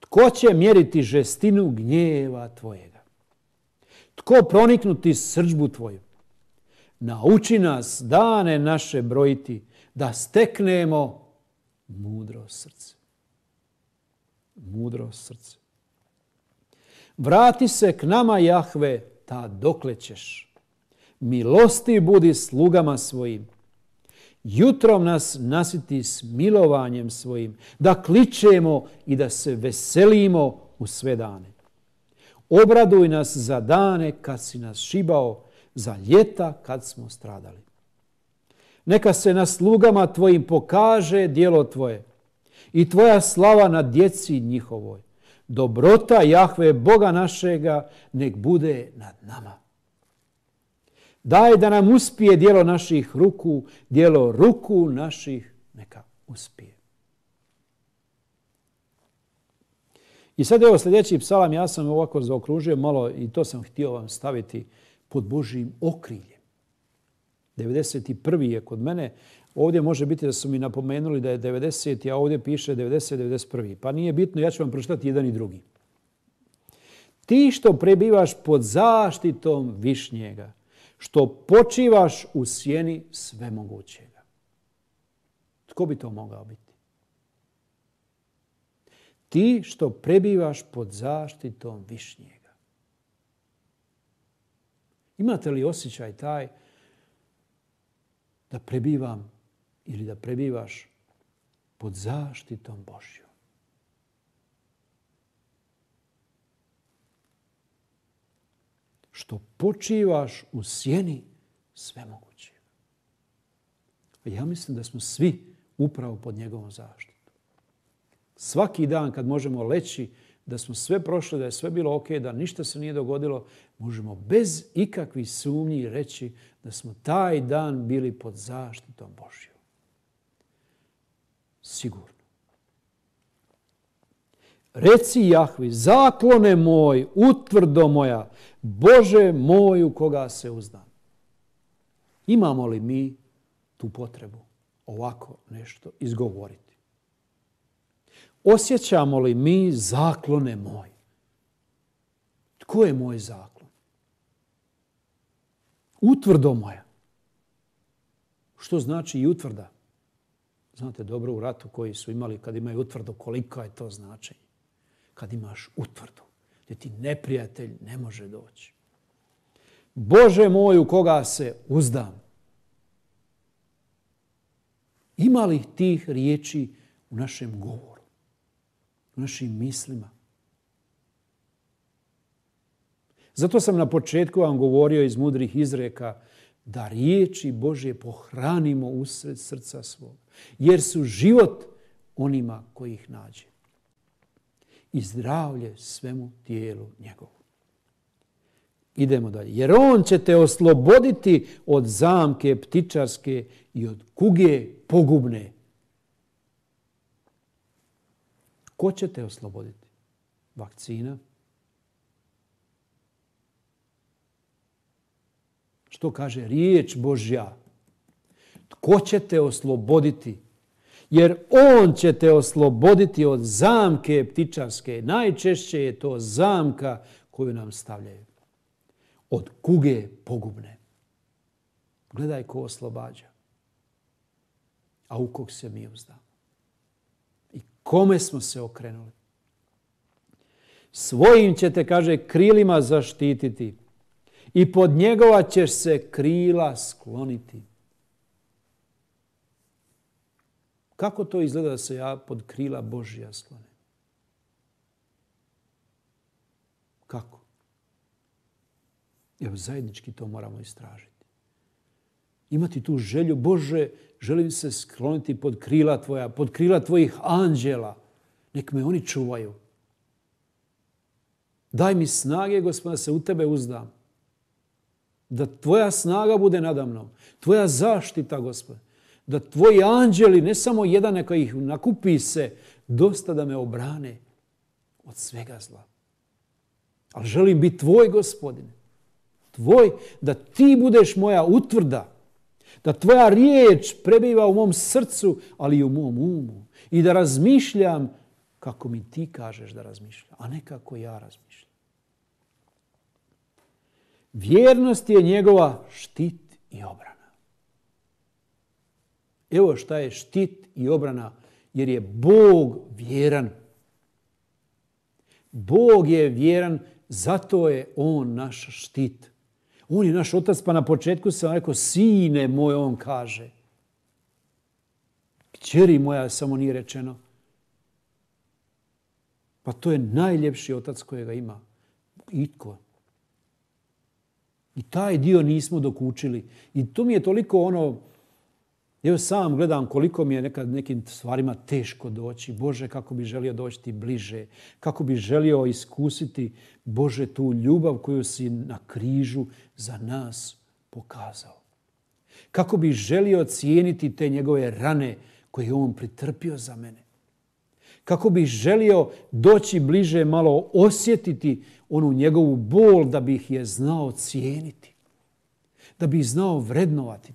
Tko će mjeriti žestinu gnjeva tvojega? Tko proniknuti srđbu tvoju? Nauči nas dane naše brojiti da steknemo mudro srce mudro srce. Vrati se k nama, Jahve, ta dokle ćeš. Milosti budi slugama svojim. Jutrom nas nasiti s milovanjem svojim, da kličemo i da se veselimo u sve dane. Obraduj nas za dane kad si nas šibao, za ljeta kad smo stradali. Neka se na slugama tvojim pokaže dijelo tvoje, i tvoja slava na djeci njihovoj. Dobrota Jahve, Boga našega, nek bude nad nama. Daj da nam uspije dijelo naših ruku, dijelo ruku naših neka uspije. I sad evo sljedeći psalam, ja sam ovako zaokružio malo i to sam htio vam staviti pod Božim okriljem. 91. je kod mene, Ovdje može biti da su mi napomenuli da je 90, a ovdje piše 90, 91. Pa nije bitno, ja ću vam pročitati jedan i drugi. Ti što prebivaš pod zaštitom višnjega, što počivaš u sjeni svemogućega. Tko bi to mogao biti? Ti što prebivaš pod zaštitom višnjega. Imate li osjećaj taj da prebivam ili da prebivaš pod zaštitom Božju. Što počivaš u sjeni sve moguće. ja mislim da smo svi upravo pod njegovom zaštitom. Svaki dan kad možemo leći da smo sve prošli, da je sve bilo ok, da ništa se nije dogodilo, možemo bez ikakvih sumnji reći da smo taj dan bili pod zaštitom Božju sigurno. Reci Jahvi, zaklone moj, utvrdo moja, Bože moj u koga se uzdam Imamo li mi tu potrebu ovako nešto izgovoriti? Osjećamo li mi zaklone moj? Tko je moj zaklon? Utvrdo moja. Što znači i utvrda? znate dobro u ratu koji su imali, kad imaju utvrdu, koliko je to značenje. Kad imaš utvrdu, gdje ti neprijatelj ne može doći. Bože moj, u koga se uzdam. Ima li tih riječi u našem govoru, u našim mislima? Zato sam na početku vam govorio iz mudrih izreka da riječi Božje pohranimo usred srca svog jer su život onima koji ih nađe i zdravlje svemu tijelu njegovu. Idemo dalje. Jer on će te osloboditi od zamke ptičarske i od kuge pogubne. Ko će te osloboditi? Vakcina? Što kaže riječ Božja? ko će te osloboditi? Jer on će te osloboditi od zamke ptičarske. Najčešće je to zamka koju nam stavljaju. Od kuge pogubne. Gledaj ko oslobađa. A u kog se mi uzdamo. I kome smo se okrenuli. Svojim će te, kaže, krilima zaštititi i pod njegova ćeš se krila skloniti. Kako to izgleda da se ja pod krila Božja sklonim? Kako? Evo, zajednički to moramo istražiti. Imati tu želju, Bože, želim se skloniti pod krila Tvoja, pod krila Tvojih anđela. Nek me oni čuvaju. Daj mi snage, Gospod, da se u Tebe uzdam. Da Tvoja snaga bude nadamnom. Tvoja zaštita, Gospod da tvoji anđeli, ne samo jedan, neka ih nakupi se, dosta da me obrane od svega zla. Ali želim biti tvoj, gospodin. Tvoj, da ti budeš moja utvrda, da tvoja riječ prebiva u mom srcu, ali i u mom umu. I da razmišljam kako mi ti kažeš da razmišljam, a ne kako ja razmišljam. Vjernost je njegova štit i obra. Evo šta je štit i obrana, jer je Bog vjeran. Bog je vjeran, zato je On naš štit. On je naš otac, pa na početku sam rekao, sine moj, on kaže. Kćeri moja, samo nije rečeno. Pa to je najljepši otac kojega ima. Itko. I taj dio nismo dokučili. I to mi je toliko ono, Evo sam gledam koliko mi je nekad nekim stvarima teško doći. Bože, kako bi želio doći ti bliže. Kako bi želio iskusiti, Bože, tu ljubav koju si na križu za nas pokazao. Kako bi želio cijeniti te njegove rane koje je on pritrpio za mene. Kako bi želio doći bliže, malo osjetiti onu njegovu bol da bih je znao cijeniti. Da bi znao vrednovati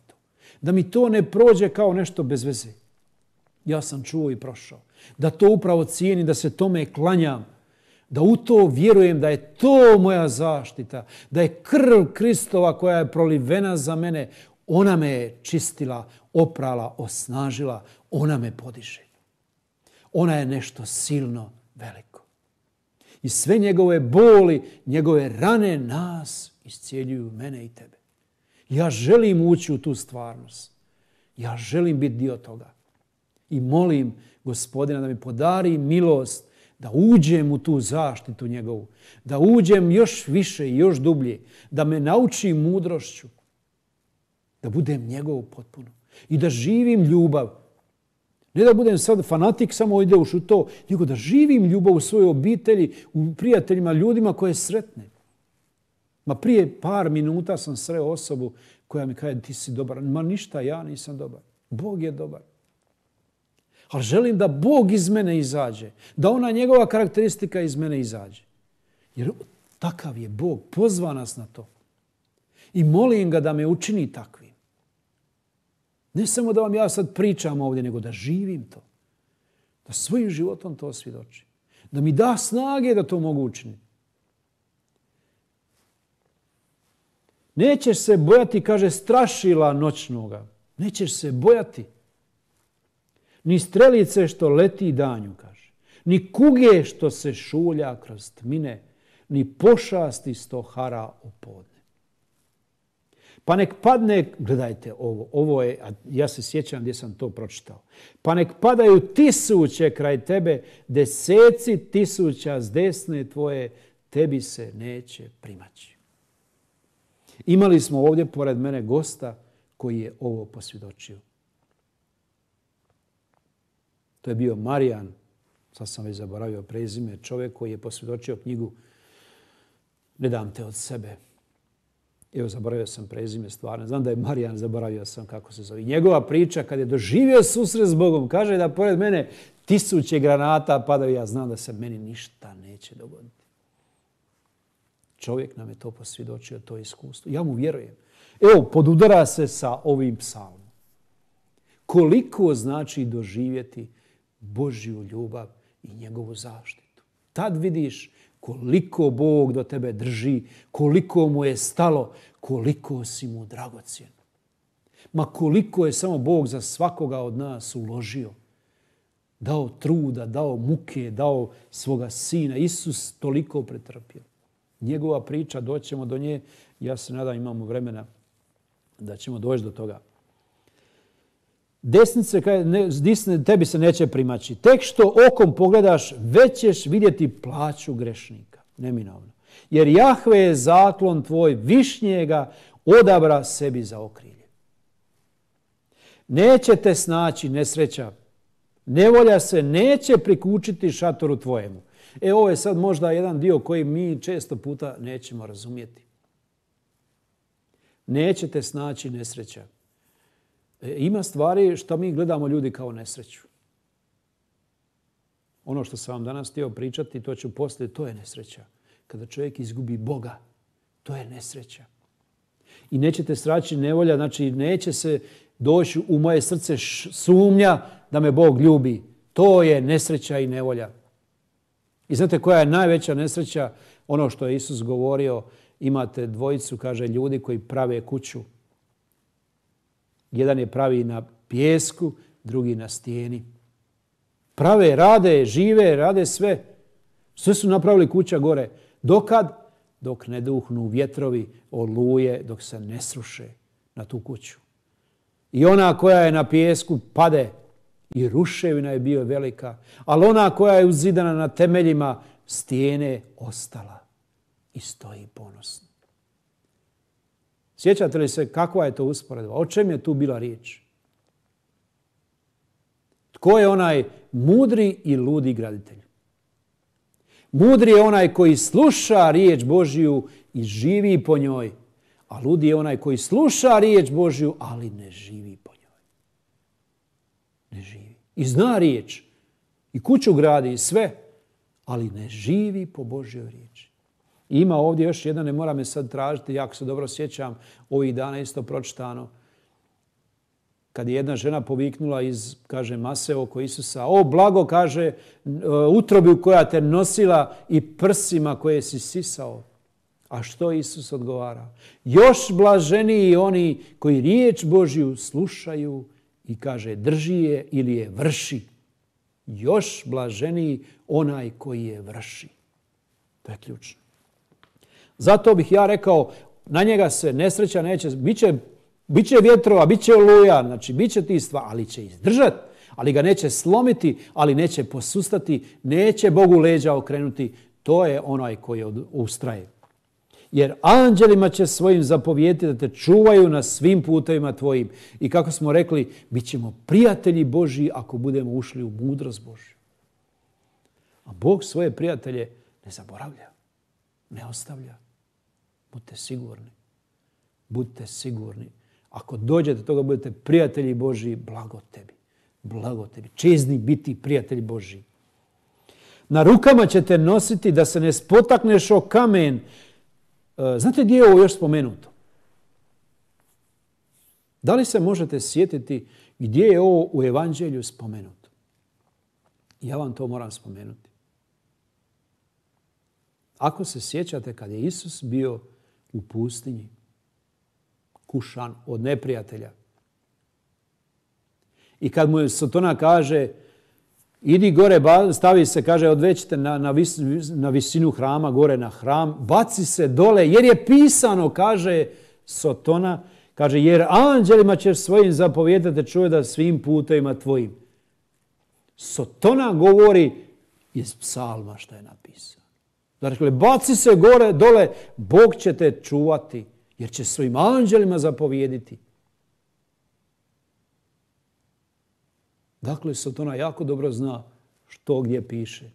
da mi to ne prođe kao nešto bez veze. Ja sam čuo i prošao. Da to upravo cijenim, da se tome klanjam. Da u to vjerujem da je to moja zaštita. Da je krv Kristova koja je prolivena za mene. Ona me je čistila, oprala, osnažila. Ona me podiže. Ona je nešto silno veliko. I sve njegove boli, njegove rane nas iscijeljuju mene i tebe. Ja želim ući u tu stvarnost. Ja želim biti dio toga. I molim gospodina da mi podari milost da uđem u tu zaštitu njegovu, da uđem još više i još dublje, da me nauči mudrošću, da budem njegov potpuno i da živim ljubav. Ne da budem sad fanatik, samo ide u to, nego da živim ljubav u svojoj obitelji, u prijateljima, ljudima koje sretnem. Ma prije par minuta sam sreo osobu koja mi kaže ti si dobar. Ma ništa, ja nisam dobar. Bog je dobar. Ali želim da Bog iz mene izađe. Da ona njegova karakteristika iz mene izađe. Jer takav je Bog. Pozva nas na to. I molim ga da me učini takvim. Ne samo da vam ja sad pričam ovdje, nego da živim to. Da svojim životom to svjedočim. Da mi da snage da to mogu učiniti. Nećeš se bojati, kaže, strašila noćnoga. Nećeš se bojati. Ni strelice što leti danju, kaže. Ni kuge što se šulja kroz tmine. Ni pošasti stohara hara u podne. Pa nek padne, gledajte ovo, ovo je, a ja se sjećam gdje sam to pročitao. Pa nek padaju tisuće kraj tebe, deseci tisuća s desne tvoje, tebi se neće primaći. Imali smo ovdje pored mene gosta koji je ovo posvjedočio. To je bio Marijan, sad sam već zaboravio prezime, čovjek koji je posvjedočio knjigu Ne dam te od sebe. Evo, zaboravio sam prezime stvarno. Znam da je Marijan, zaboravio sam kako se zove. Njegova priča kad je doživio susret s Bogom, kaže da pored mene tisuće granata padaju, ja znam da se meni ništa neće dogoditi. Čovjek nam je to posvjedočio, to iskustvo. Ja mu vjerujem. Evo, podudara se sa ovim psalmom. Koliko znači doživjeti Božju ljubav i njegovu zaštitu. Tad vidiš koliko Bog do tebe drži, koliko mu je stalo, koliko si mu dragocijen. Ma koliko je samo Bog za svakoga od nas uložio. Dao truda, dao muke, dao svoga sina. Isus toliko pretrpio njegova priča, doćemo do nje. Ja se nadam imamo vremena da ćemo doći do toga. Desnice, desne, tebi se neće primaći. Tek što okom pogledaš, već ćeš vidjeti plaću grešnika. Neminovno. Jer Jahve je zaklon tvoj, višnjega odabra sebi za okrilje. Neće te snaći nesreća. Nevolja se neće prikučiti šatoru tvojemu. E, ovo je sad možda jedan dio koji mi često puta nećemo razumjeti. Nećete snaći nesreća. E, ima stvari što mi gledamo ljudi kao nesreću. Ono što sam vam danas htio pričati, to ću poslije, to je nesreća. Kada čovjek izgubi Boga, to je nesreća. I nećete sraći nevolja, znači neće se doći u moje srce sumnja da me Bog ljubi. To je nesreća i nevolja. I znate koja je najveća nesreća? Ono što je Isus govorio, imate dvojicu, kaže, ljudi koji prave kuću. Jedan je pravi na pjesku, drugi na stijeni. Prave, rade, žive, rade sve. Sve su napravili kuća gore. Dokad? Dok ne duhnu vjetrovi, oluje, dok se ne sruše na tu kuću. I ona koja je na pjesku pade, i ruševina je bio velika, ali ona koja je uzidana na temeljima stijene ostala i stoji ponosno. Sjećate li se kakva je to usporedba? O čem je tu bila riječ? Tko je onaj mudri i ludi graditelj? Mudri je onaj koji sluša riječ Božju i živi po njoj, a ludi je onaj koji sluša riječ Božju, ali ne živi po njoj ne živi. I zna riječ, i kuću gradi, i sve, ali ne živi po Božjoj riječi. I ima ovdje još jedna, ne mora me sad tražiti, jako se dobro sjećam, ovih dana isto pročitano, kad je jedna žena poviknula iz, kaže, mase oko Isusa, o, blago, kaže, e, utrobi koja te nosila i prsima koje si sisao. A što Isus odgovara? Još blaženiji oni koji riječ Božju slušaju i kaže drži je ili je vrši. Još blaženiji onaj koji je vrši. To je ključno. Zato bih ja rekao, na njega se nesreća neće, bit će, vjetrova, bit će oluja, znači bit će tistva, ali će izdržati, ali ga neće slomiti, ali neće posustati, neće Bogu leđa okrenuti. To je onaj koji ustraje jer anđelima će svojim zapovijeti da te čuvaju na svim putevima tvojim. I kako smo rekli, bit ćemo prijatelji Božji ako budemo ušli u mudrost Božju. A Bog svoje prijatelje ne zaboravlja, ne ostavlja. Budite sigurni. Budite sigurni. Ako dođete toga, budete prijatelji Božji, blago tebi. Blago tebi. Čezni biti prijatelj Božji. Na rukama ćete nositi da se ne spotakneš o kamen, E, znate gdje je ovo još spomenuto? Da li se možete sjetiti gdje je ovo u evanđelju spomenuto? Ja vam to moram spomenuti. Ako se sjećate kad je Isus bio u pustinji, kušan od neprijatelja, i kad mu Sotona kaže Idi gore, stavi se, kaže, odvećite na, na, visinu hrama, gore na hram, baci se dole, jer je pisano, kaže Sotona, kaže, jer anđelima ćeš svojim zapovijedati čuje da svim putevima tvojim. Sotona govori iz psalma što je napisano. Dakle, baci se gore, dole, Bog će te čuvati, jer će svojim anđelima zapovjediti Dakle, Satana jako dobro zna što gdje piše.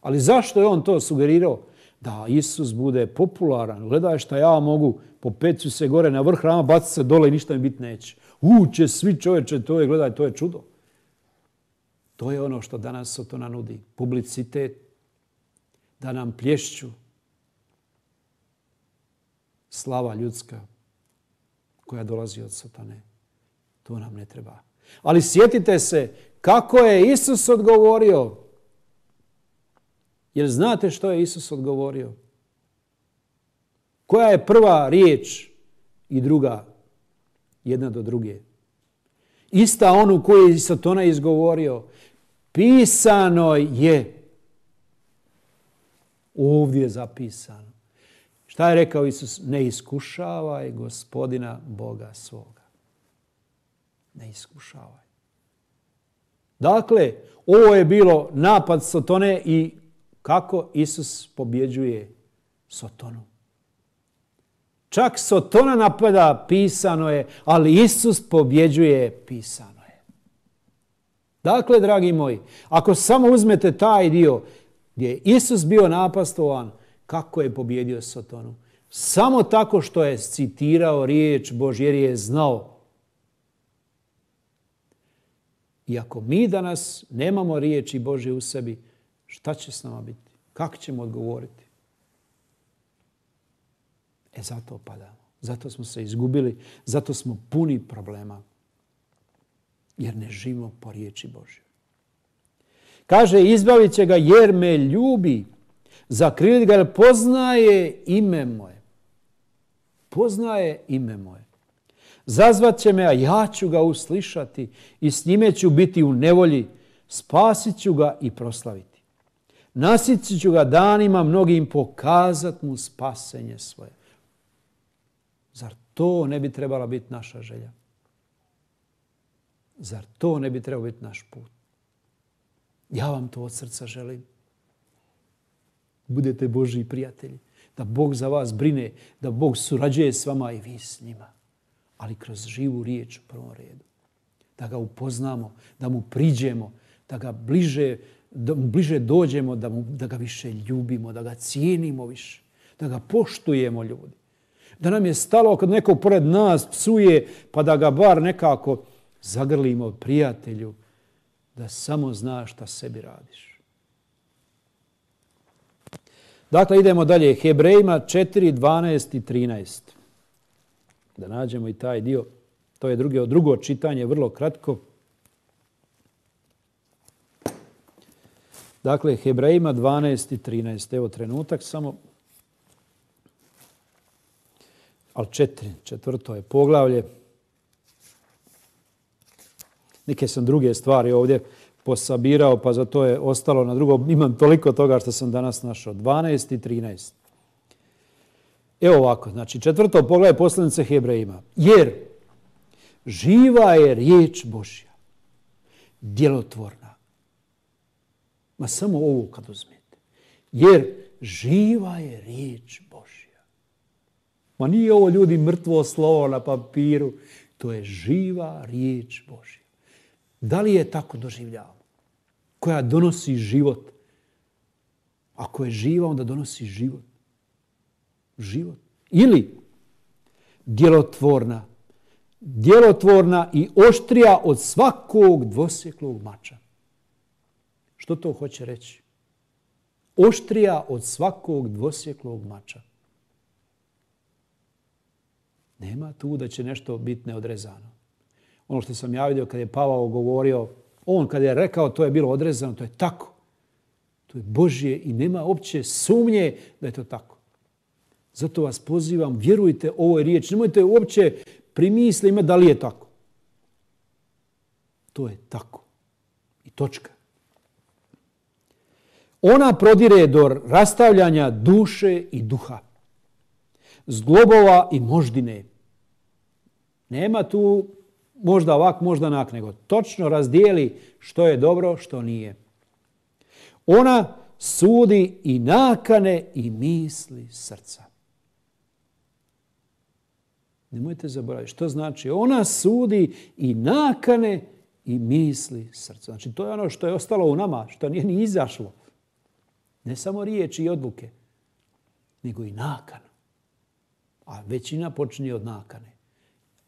Ali zašto je on to sugerirao? Da Isus bude popularan. Gledaj šta ja mogu, Po pecu se gore na vrh rama, baci se dole i ništa mi biti neće. će svi čovječe, to je, gledaj, to je čudo. To je ono što danas Satana nudi. Publicitet, da nam plješću. Slava ljudska koja dolazi od Satane. To nam ne treba. Ali sjetite se kako je Isus odgovorio. Jer znate što je Isus odgovorio? Koja je prva riječ i druga jedna do druge? Ista onu koju je Satona izgovorio. Pisano je. Ovdje je zapisano. Šta je rekao Isus? Ne iskušavaj gospodina Boga svog ne iskušavaj. Dakle, ovo je bilo napad Sotone i kako Isus pobjeđuje Sotonu. Čak Sotona napada pisano je, ali Isus pobjeđuje pisano je. Dakle, dragi moji, ako samo uzmete taj dio gdje je Isus bio napastovan, kako je pobjedio Sotonu? Samo tako što je citirao riječ Božjer je znao I ako mi danas nemamo riječi Bože u sebi, šta će s nama biti? Kako ćemo odgovoriti? E zato opadamo. Zato smo se izgubili. Zato smo puni problema. Jer ne živimo po riječi Bože. Kaže, izbavit će ga jer me ljubi. Zakrili ga jer poznaje ime moje. Poznaje ime moje. Zazvat će me, a ja ću ga uslišati i s njime ću biti u nevolji. Spasit ću ga i proslaviti. Nasići ću ga danima mnogim pokazat mu spasenje svoje. Zar to ne bi trebala biti naša želja? Zar to ne bi trebao biti naš put? Ja vam to od srca želim. Budete Boži prijatelji. Da Bog za vas brine, da Bog surađuje s vama i vi s njima ali kroz živu riječ u prvom redu. Da ga upoznamo, da mu priđemo, da ga bliže, da mu bliže dođemo, da, mu, da ga više ljubimo, da ga cijenimo više, da ga poštujemo ljudi. Da nam je stalo kad neko pored nas psuje pa da ga bar nekako zagrlimo prijatelju, da samo zna šta sebi radiš. Dakle, idemo dalje. Hebrejima 4, 12 i 13 da nađemo i taj dio. To je drugo, drugo čitanje, vrlo kratko. Dakle, Hebrajima 12 i 13. Evo trenutak samo. Ali četiri, četvrto je poglavlje. Neke sam druge stvari ovdje posabirao, pa zato je ostalo na drugo. Imam toliko toga što sam danas našao. 12 i 13. Evo ovako, znači četvrto pogled poslanice Hebrejima. Jer živa je riječ Božja, djelotvorna. Ma samo ovo kad uzmete. Jer živa je riječ Božja. Ma nije ovo ljudi mrtvo slovo na papiru, to je živa riječ Božja. Da li je tako doživljavamo? Koja donosi život. Ako je živa, onda donosi život život. Ili djelotvorna, djelotvorna i oštrija od svakog dvosjeklog mača. Što to hoće reći? Oštrija od svakog dvosjeklog mača. Nema tu da će nešto biti neodrezano. Ono što sam ja vidio kad je Pavao govorio, on kad je rekao to je bilo odrezano, to je tako. To je Božje i nema opće sumnje da je to tako. Zato vas pozivam, vjerujte ovoj riječi. Nemojte uopće ima da li je tako. To je tako. I točka. Ona prodire do rastavljanja duše i duha, zglobova i moždine. Nema tu možda ovak, možda nak, nego točno razdijeli što je dobro, što nije. Ona sudi i nakane i misli srca. Nemojte zaboraviti što znači ona sudi i nakane i misli srca. Znači to je ono što je ostalo u nama, što nije ni izašlo. Ne samo riječi i odluke, nego i nakana. A većina počinje od nakane,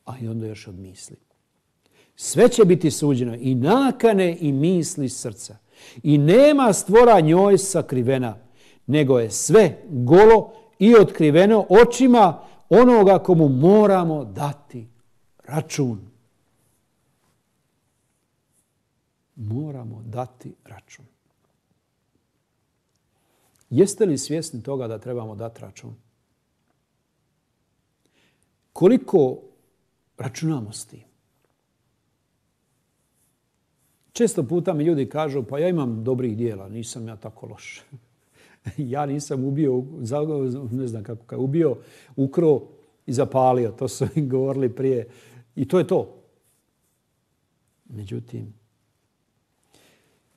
a i onda još od misli. Sve će biti suđeno i nakane i misli srca. I nema stvora njoj sakrivena, nego je sve golo i otkriveno očima onoga komu moramo dati račun. Moramo dati račun. Jeste li svjesni toga da trebamo dati račun? Koliko računamo s tim? Često puta mi ljudi kažu, pa ja imam dobrih dijela, nisam ja tako loš. ja nisam ubio, ne znam kako ubio, ukro i zapalio. To su im govorili prije. I to je to. Međutim,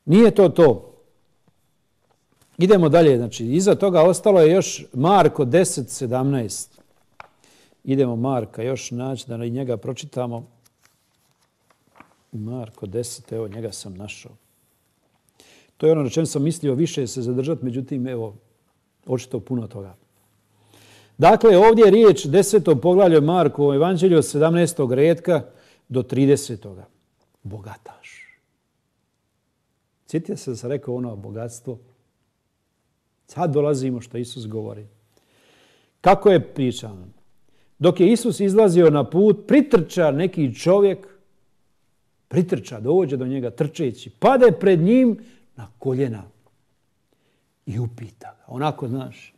nije to to. Idemo dalje, znači iza toga ostalo je još Marko 10.17. Idemo Marka još naći da njega pročitamo. Marko 10, evo njega sam našao. To je ono na čem sam mislio više se zadržati, međutim, evo, očito puno toga. Dakle, ovdje je riječ 10. poglavlju u evanđelju od 17. redka do 30. Bogataš. Sjetite se da sam rekao ono bogatstvo. Sad dolazimo što Isus govori. Kako je pričan? Dok je Isus izlazio na put, pritrča neki čovjek, pritrča, dođe do njega trčeći, pade pred njim na koljena i upita ga. Onako, znaš,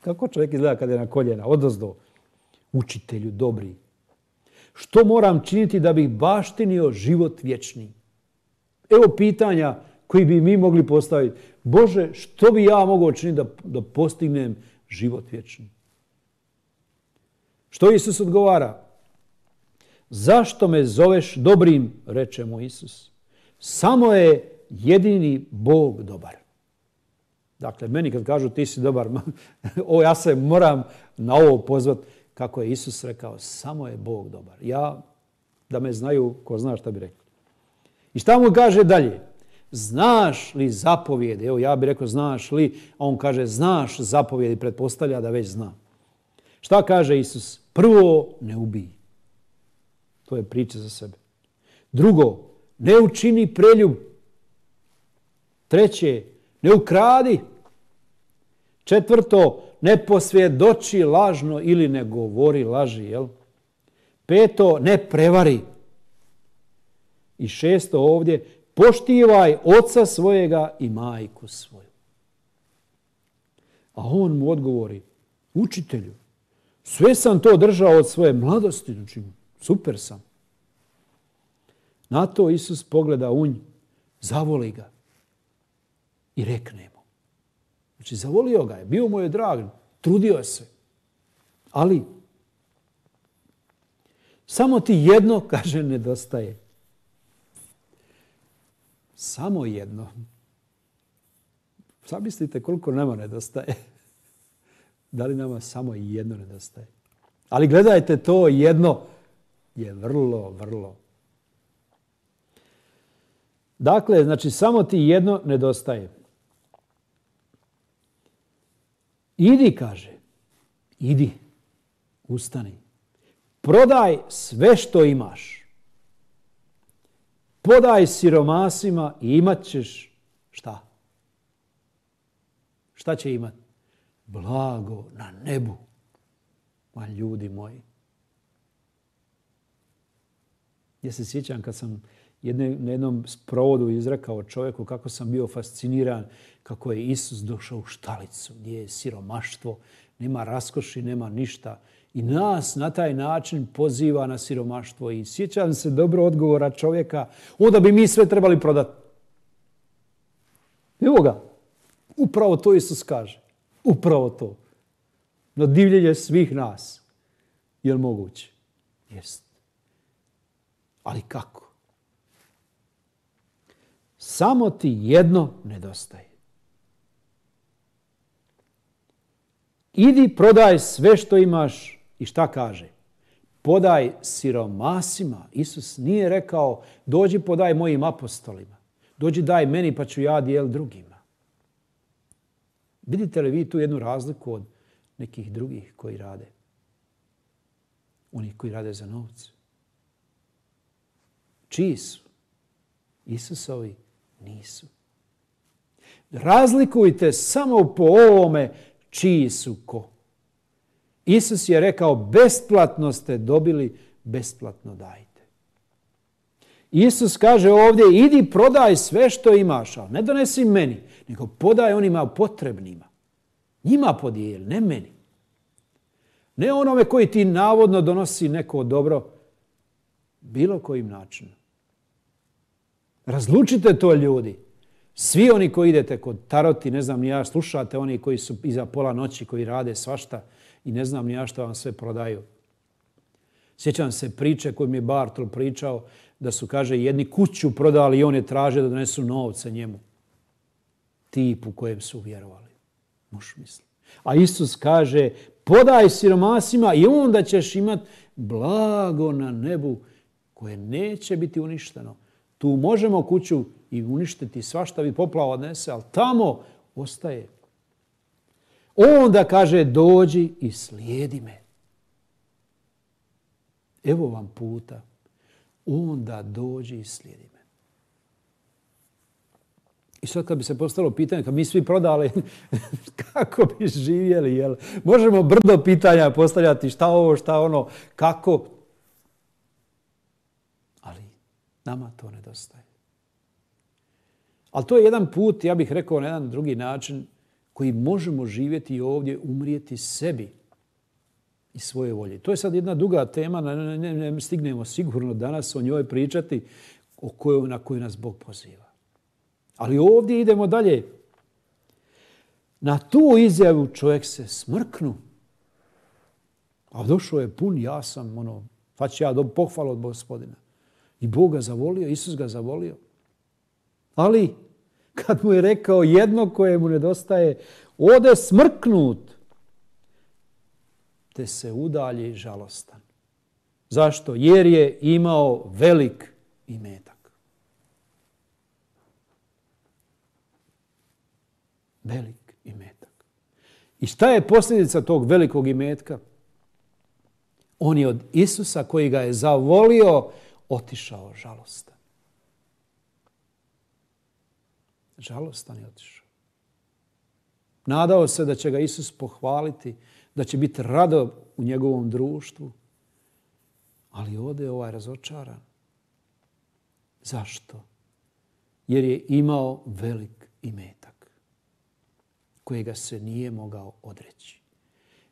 kako čovjek izgleda kada je na koljena, odozdo, učitelju dobri. Što moram činiti da bih baštinio život vječni? Evo pitanja koji bi mi mogli postaviti. Bože, što bi ja mogao činiti da, da postignem život vječni? Što Isus odgovara? Zašto me zoveš dobrim, reče mu Isus. Samo je jedini Bog dobar. Dakle, meni kad kažu ti si dobar, o, ja se moram na ovo pozvat Kako je Isus rekao, samo je Bog dobar. Ja, da me znaju, ko zna šta bi rekao. I šta mu kaže dalje? Znaš li zapovjede? Evo, ja bih rekao znaš li, a on kaže znaš zapovjede pretpostavlja da već zna. Šta kaže Isus? Prvo, ne ubij. To je priča za sebe. Drugo, ne učini preljub. Treće, ne ukradi. Četvrto, ne posvjedoči lažno ili ne govori laži. Jel? Peto, ne prevari. I šesto ovdje, poštivaj oca svojega i majku svoju. A on mu odgovori, učitelju, sve sam to držao od svoje mladosti, znači super sam. Na to Isus pogleda u nj, zavoli ga i reknemo. Znači, zavolio ga je, bio mu je drag, trudio se. Ali, samo ti jedno, kaže, nedostaje. Samo jedno. Zamislite koliko nama nedostaje. Da li nama samo jedno nedostaje? Ali gledajte, to jedno je vrlo, vrlo. Dakle, znači, samo ti jedno nedostaje. Idi, kaže. Idi. Ustani. Prodaj sve što imaš. Podaj siromasima i imat ćeš šta? Šta će imat? Blago na nebu. Ma ljudi moji. Ja se sjećam kad sam na jednom sprovodu izrekao čovjeku kako sam bio fasciniran kako je Isus došao u štalicu gdje je siromaštvo, nema raskoši, nema ništa. I nas na taj način poziva na siromaštvo. I sjećam se dobro odgovora čovjeka, onda bi mi sve trebali prodati. Evo ga, upravo to Isus kaže. Upravo to. Na divljenje svih nas. Je li moguće? Jest. Ali kako? Samo ti jedno nedostaje. idi prodaj sve što imaš i šta kaže? Podaj siromasima. Isus nije rekao dođi podaj mojim apostolima. Dođi daj meni pa ću ja dijel drugima. Vidite li vi tu jednu razliku od nekih drugih koji rade? Onih koji rade za novce. Čiji su? Isusovi nisu. Razlikujte samo po ovome čiji su ko. Isus je rekao besplatno ste dobili, besplatno dajte. Isus kaže ovdje idi prodaj sve što imaš, ali ne donesi meni, nego podaj onima potrebnima. Njima podijeli, ne meni. Ne onome koji ti navodno donosi neko dobro, bilo kojim načinom. Razlučite to ljudi. Svi oni koji idete kod taroti, ne znam ni ja, slušate oni koji su iza pola noći, koji rade svašta i ne znam ni ja što vam sve prodaju. Sjećam se priče koju mi je Bartol pričao da su, kaže, jedni kuću prodali i on je tražio da donesu novce njemu. Tip u kojem su vjerovali. Muš misli. A Isus kaže, podaj siromasima i onda ćeš imat blago na nebu koje neće biti uništeno. Tu možemo kuću i uništiti svašta bi poplava odnese, ali tamo ostaje. Onda kaže dođi i slijedi me. Evo vam puta. Onda dođi i slijedi me. I sad kad bi se postalo pitanje, kad mi svi prodali, kako bi živjeli, jel? Možemo brdo pitanja postavljati šta ovo, šta ono, kako, Nama to nedostaje. Ali to je jedan put, ja bih rekao na jedan drugi način, koji možemo živjeti i ovdje, umrijeti sebi i svoje volje. To je sad jedna duga tema, ne, ne, ne stignemo sigurno danas o njoj pričati, o kojoj, na koju nas Bog poziva. Ali ovdje idemo dalje. Na tu izjavu čovjek se smrknu. A došao je pun, ja sam, ono, pa ću ja do pohvalu od gospodina. I Bog ga zavolio, Isus ga zavolio. Ali kad mu je rekao jedno koje mu nedostaje, ode smrknut, te se udalji žalostan. Zašto? Jer je imao velik imetak. Velik imetak. I šta je posljedica tog velikog imetka? On je od Isusa koji ga je zavolio otišao žalostan. Žalostan je otišao. Nadao se da će ga Isus pohvaliti, da će biti rado u njegovom društvu, ali ode je ovaj razočaran. Zašto? Jer je imao velik imetak kojega se nije mogao odreći.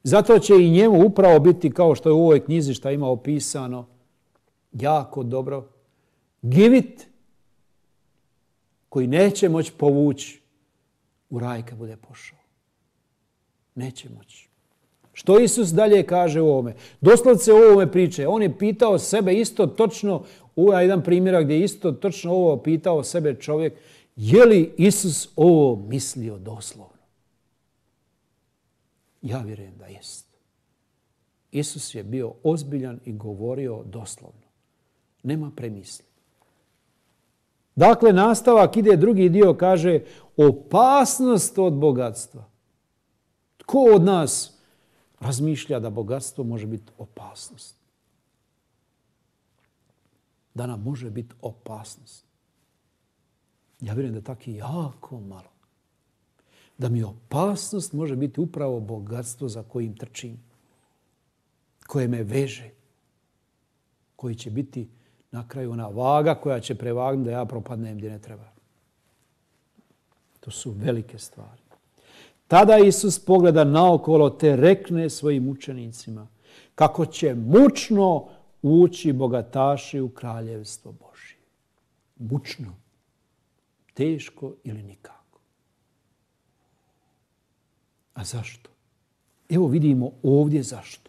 Zato će i njemu upravo biti kao što je u ovoj knjizi što imao opisano jako dobro givit koji neće moći povući u raj kad bude pošao. Neće moći. Što Isus dalje kaže u ovome? Doslovce u ovome priče. On je pitao sebe isto točno, u jedan primjerak gdje je isto točno ovo pitao sebe čovjek, je li Isus ovo mislio doslovno? Ja vjerujem da jest. Isus je bio ozbiljan i govorio doslovno. Nema premisli. Dakle, nastavak ide drugi dio, kaže opasnost od bogatstva. Tko od nas razmišlja da bogatstvo može biti opasnost? Da nam može biti opasnost. Ja vjerujem da tako jako malo. Da mi opasnost može biti upravo bogatstvo za kojim trčim, koje me veže, koji će biti na kraju ona vaga koja će prevagnuti da ja propadnem gdje ne treba. To su velike stvari. Tada Isus pogleda naokolo te rekne svojim učenicima kako će mučno ući bogataši u kraljevstvo Božje. Mučno. Teško ili nikako. A zašto? Evo vidimo ovdje zašto.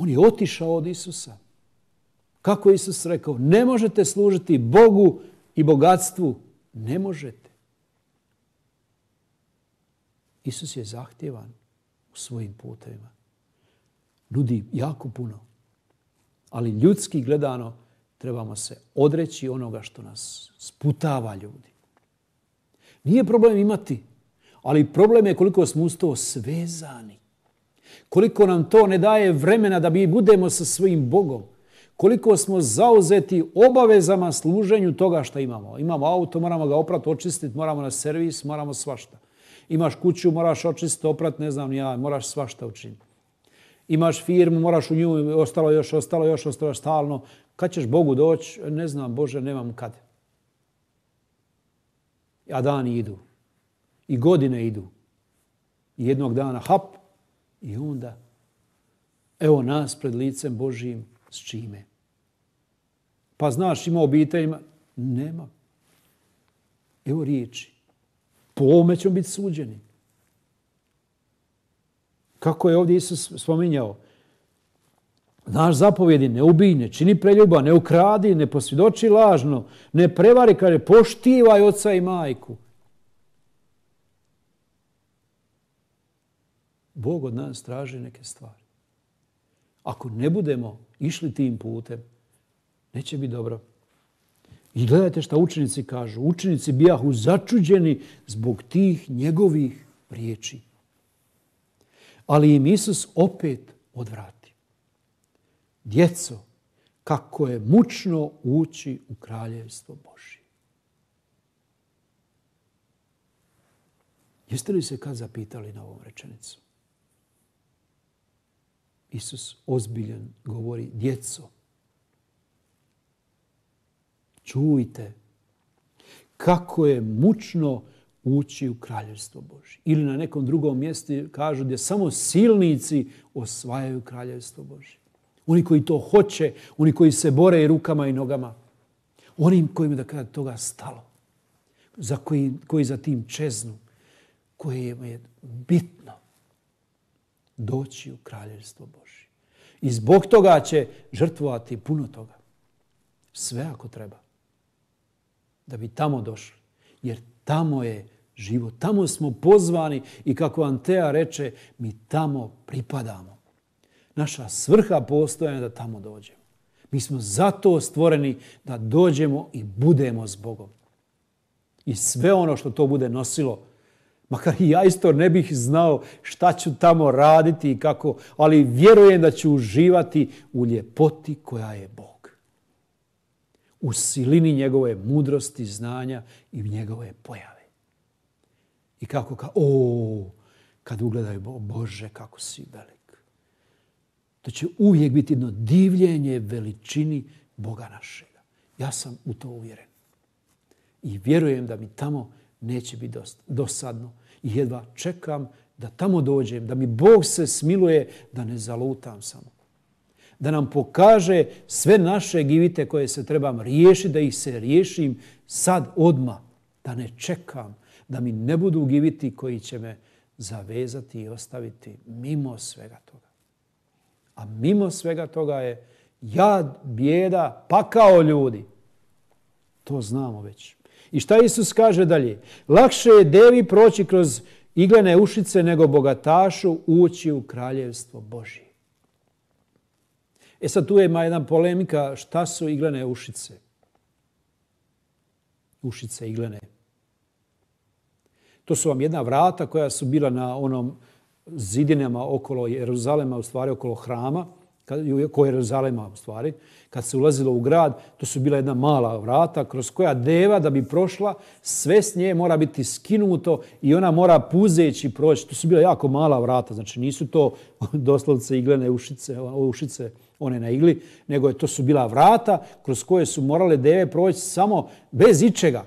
On je otišao od Isusa. Kako je Isus rekao? Ne možete služiti Bogu i bogatstvu. Ne možete. Isus je zahtjevan u svojim putevima. Ljudi jako puno. Ali ljudski gledano trebamo se odreći onoga što nas sputava ljudi. Nije problem imati, ali problem je koliko smo uz to svezani koliko nam to ne daje vremena da mi budemo sa svojim Bogom, koliko smo zauzeti obavezama služenju toga što imamo. Imamo auto, moramo ga oprat, očistiti, moramo na servis, moramo svašta. Imaš kuću, moraš očistiti, oprat, ne znam ja, moraš svašta učiniti. Imaš firmu, moraš u nju, ostalo još, ostalo još, ostalo stalno. Kad ćeš Bogu doći? Ne znam, Bože, nemam kad. A dani idu. I godine idu. I jednog dana, hap, i onda, evo nas pred licem Božijim, s čime? Pa znaš, ima obiteljima? Nema. Evo riječi. Po ovome ćemo biti suđeni. Kako je ovdje Isus spominjao? Naš zapovjedi ne ubij, ne čini preljuba, ne ukradi, ne posvjedoči lažno, ne prevari, kaže poštivaj oca i majku. Bog od nas traži neke stvari. Ako ne budemo išli tim putem, neće biti dobro. I gledajte šta učenici kažu. Učenici bijahu začuđeni zbog tih njegovih riječi. Ali im Isus opet odvrati. Djeco, kako je mučno ući u kraljevstvo Božje. Jeste li se kad zapitali na ovom rečenicu? Isus ozbiljan govori, djeco, čujte kako je mučno ući u kraljevstvo Božje. Ili na nekom drugom mjestu kažu gdje samo silnici osvajaju kraljevstvo Božje. Oni koji to hoće, oni koji se bore i rukama i nogama. Onim kojima da kada toga stalo, za koji, za tim čeznu, koje je bitno doći u kraljevstvo Božje. I zbog toga će žrtvovati puno toga. Sve ako treba. Da bi tamo došli. Jer tamo je život. Tamo smo pozvani i kako Antea reče, mi tamo pripadamo. Naša svrha postoja da tamo dođemo. Mi smo zato stvoreni da dođemo i budemo s Bogom. I sve ono što to bude nosilo Makar i ja isto ne bih znao šta ću tamo raditi i kako, ali vjerujem da ću uživati u ljepoti koja je Bog. U silini njegove mudrosti, znanja i njegove pojave. I kako, ka, o, kad ugledaju Bože kako si velik. To će uvijek biti jedno divljenje veličini Boga našega. Ja sam u to uvjeren. I vjerujem da mi tamo neće biti dosadno i jedva čekam da tamo dođem, da mi Bog se smiluje, da ne zalutam samo. Da nam pokaže sve naše givite koje se trebam riješiti, da ih se riješim sad odma, da ne čekam, da mi ne budu giviti koji će me zavezati i ostaviti mimo svega toga. A mimo svega toga je jad, bijeda, pakao ljudi. To znamo već. I šta Isus kaže dalje? Lakše je devi proći kroz iglene ušice nego bogatašu ući u kraljevstvo Božije. E sad tu ima jedna polemika šta su iglene ušice. Ušice iglene. To su vam jedna vrata koja su bila na onom zidinama okolo Jeruzalema, u stvari okolo hrama, koje je Jeruzalema u stvari, kad se ulazilo u grad, to su bila jedna mala vrata kroz koja deva da bi prošla, sve s nje mora biti skinuto i ona mora puzeći proći. To su bila jako mala vrata, znači nisu to doslovce iglene ušice, ušice one na igli, nego je to su bila vrata kroz koje su morale deve proći samo bez ičega.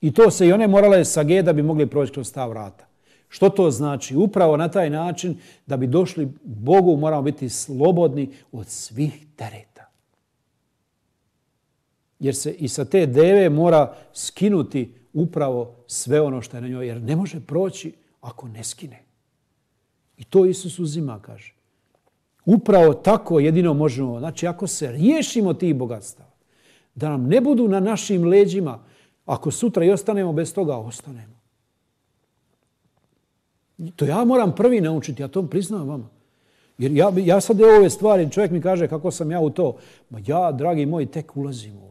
I to se i one morale sage da bi mogli proći kroz ta vrata. Što to znači? Upravo na taj način da bi došli Bogu moramo biti slobodni od svih tereta. Jer se i sa te deve mora skinuti upravo sve ono što je na njoj. Jer ne može proći ako ne skine. I to Isus uzima, kaže. Upravo tako jedino možemo. Znači, ako se riješimo tih bogatstava, da nam ne budu na našim leđima, ako sutra i ostanemo bez toga, ostanemo. To ja moram prvi naučiti, ja to priznam vama. Jer ja, ja sad je ove stvari, čovjek mi kaže kako sam ja u to. Ma ja, dragi moji, tek ulazim u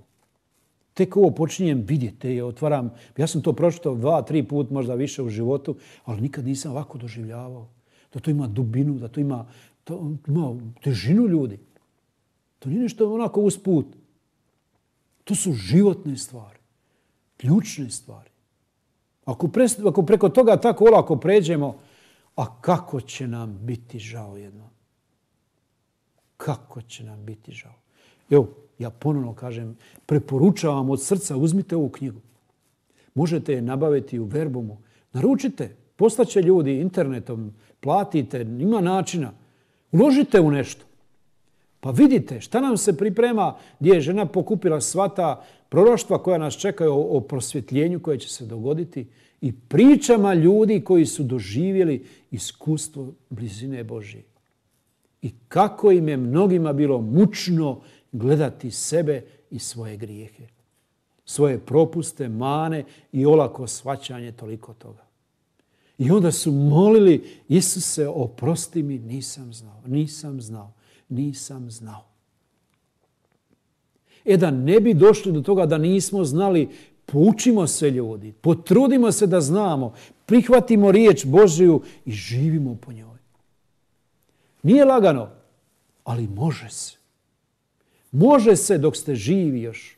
Tek ovo počinjem vidjeti, otvaram. Ja sam to pročitao dva, tri put, možda više u životu, ali nikad nisam ovako doživljavao. Da to ima dubinu, da to ima, to, ima težinu ljudi. To nije nešto onako usput. To su životne stvari, ključne stvari. Ako, preko toga tako olako pređemo, a kako će nam biti žao jedno? Kako će nam biti žao? Evo, ja ponovno kažem, preporučavam od srca, uzmite ovu knjigu. Možete je nabaviti u verbumu. Naručite, postaće ljudi internetom, platite, ima načina. Uložite u nešto. Pa vidite šta nam se priprema gdje je žena pokupila svata proroštva koja nas čekaju o prosvjetljenju koje će se dogoditi i pričama ljudi koji su doživjeli iskustvo blizine Božije. I kako im je mnogima bilo mučno gledati sebe i svoje grijehe, svoje propuste, mane i olako svaćanje toliko toga. I onda su molili Isuse, oprosti mi, nisam znao, nisam znao nisam znao. E da ne bi došli do toga da nismo znali, poučimo se ljudi, potrudimo se da znamo, prihvatimo riječ Božiju i živimo po njoj. Nije lagano, ali može se. Može se dok ste živi još.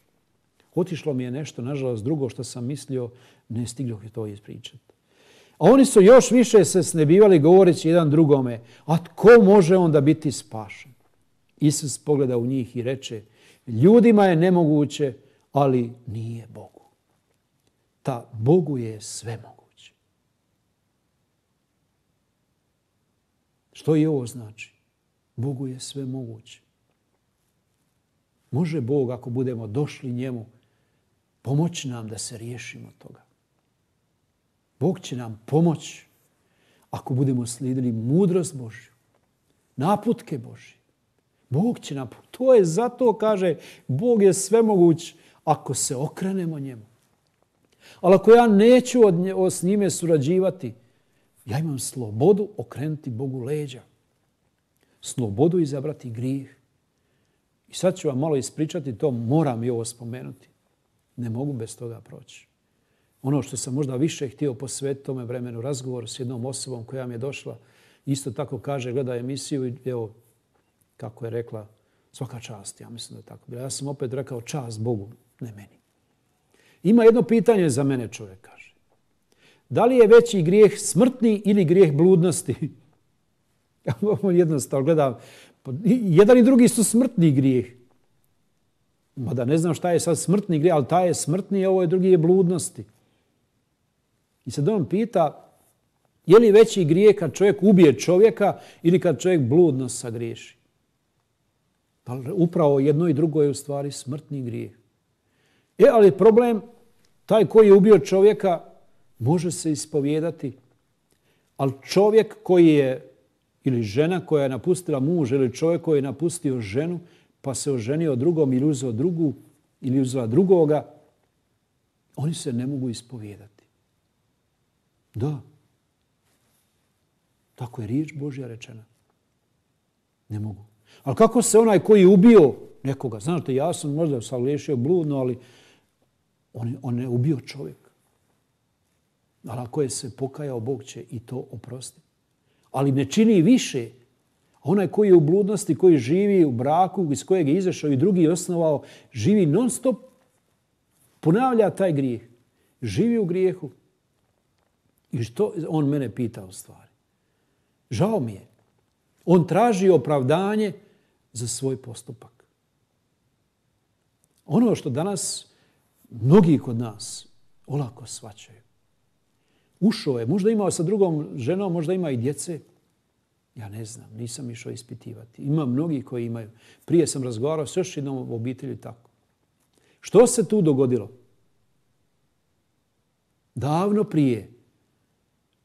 Otišlo mi je nešto, nažalost, drugo što sam mislio, ne stiglo je to ispričati. A oni su još više se snebivali govoreći jedan drugome, a tko može onda biti spašen? Isus pogleda u njih i reče, ljudima je nemoguće, ali nije Bogu. Ta Bogu je sve moguće. Što i ovo znači? Bogu je sve moguće. Može Bog, ako budemo došli njemu, pomoći nam da se riješimo toga. Bog će nam pomoći ako budemo slijedili mudrost Božju, naputke Božje. Bog će nam To je zato, kaže, Bog je sve svemoguć ako se okrenemo njemu. Ali ako ja neću od s njime surađivati, ja imam slobodu okrenuti Bogu leđa. Slobodu izabrati grih. I sad ću vam malo ispričati to, moram i ovo spomenuti. Ne mogu bez toga proći. Ono što sam možda više htio posvetiti tome vremenu razgovoru s jednom osobom koja mi je došla, isto tako kaže, gleda emisiju i evo, kako je rekla, svaka čast. Ja mislim da je tako Ja sam opet rekao čast Bogu, ne meni. Ima jedno pitanje za mene čovjek kaže. Da li je veći grijeh smrtni ili grijeh bludnosti? Ja jednostavno gledam. Jedan i drugi su smrtni grijeh. Mada ne znam šta je sad smrtni grijeh, ali taj je smrtni, a ovo je drugi je bludnosti. I sad on pita, je li veći grijeh kad čovjek ubije čovjeka ili kad čovjek bludnost sagriješi? Pa upravo jedno i drugo je u stvari smrtni grijeh. E, ali problem, taj koji je ubio čovjeka, može se ispovijedati. Ali čovjek koji je, ili žena koja je napustila muž, ili čovjek koji je napustio ženu, pa se oženio drugom ili uzeo drugu, ili uzela drugoga, oni se ne mogu ispovijedati. Da. Tako je riječ Božja rečena. Ne mogu. Ali kako se onaj koji je ubio nekoga, znate, ja sam možda liješio bludno, ali on, on je ubio čovjek. Ali ako je se pokajao, Bog će i to oprosti. Ali ne čini više. Onaj koji je u bludnosti, koji živi u braku, iz kojeg je izašao i drugi osnovao, živi non stop, ponavlja taj grijeh. Živi u grijehu. I što on mene pita u stvari? Žao mi je. On traži opravdanje za svoj postupak. Ono što danas mnogi kod nas olako svačaju. Ušao je, možda imao sa drugom ženom, možda ima i djece. Ja ne znam, nisam išao ispitivati. Ima mnogi koji imaju. Prije sam razgovarao s još jednom obitelju tako. Što se tu dogodilo? Davno prije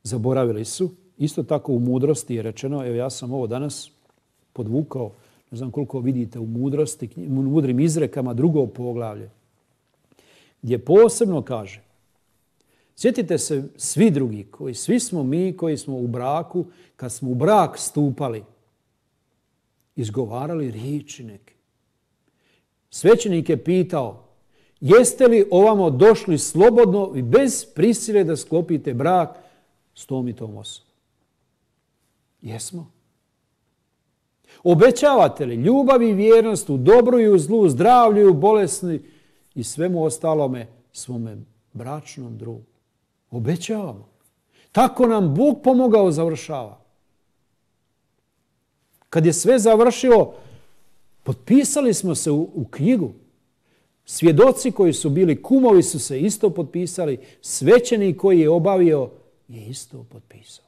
zaboravili su. Isto tako u mudrosti je rečeno, evo ja sam ovo danas podvukao ne znam koliko vidite u mudrosti, u mudrim izrekama, drugo poglavlje, gdje posebno kaže, sjetite se svi drugi, koji svi smo mi koji smo u braku, kad smo u brak stupali, izgovarali riječi neke. Svećenik je pitao, jeste li ovamo došli slobodno i bez prisile da sklopite brak s tom i tom osobom? Jesmo. Obećavate li ljubav i vjernost u dobru i u zlu, zdravlju i u bolesni i svemu ostalome svome bračnom drugu? Obećavamo. Tako nam Bog pomogao završava. Kad je sve završilo, potpisali smo se u, knjigu. Svjedoci koji su bili kumovi su se isto potpisali. Svećeni koji je obavio je isto potpisao.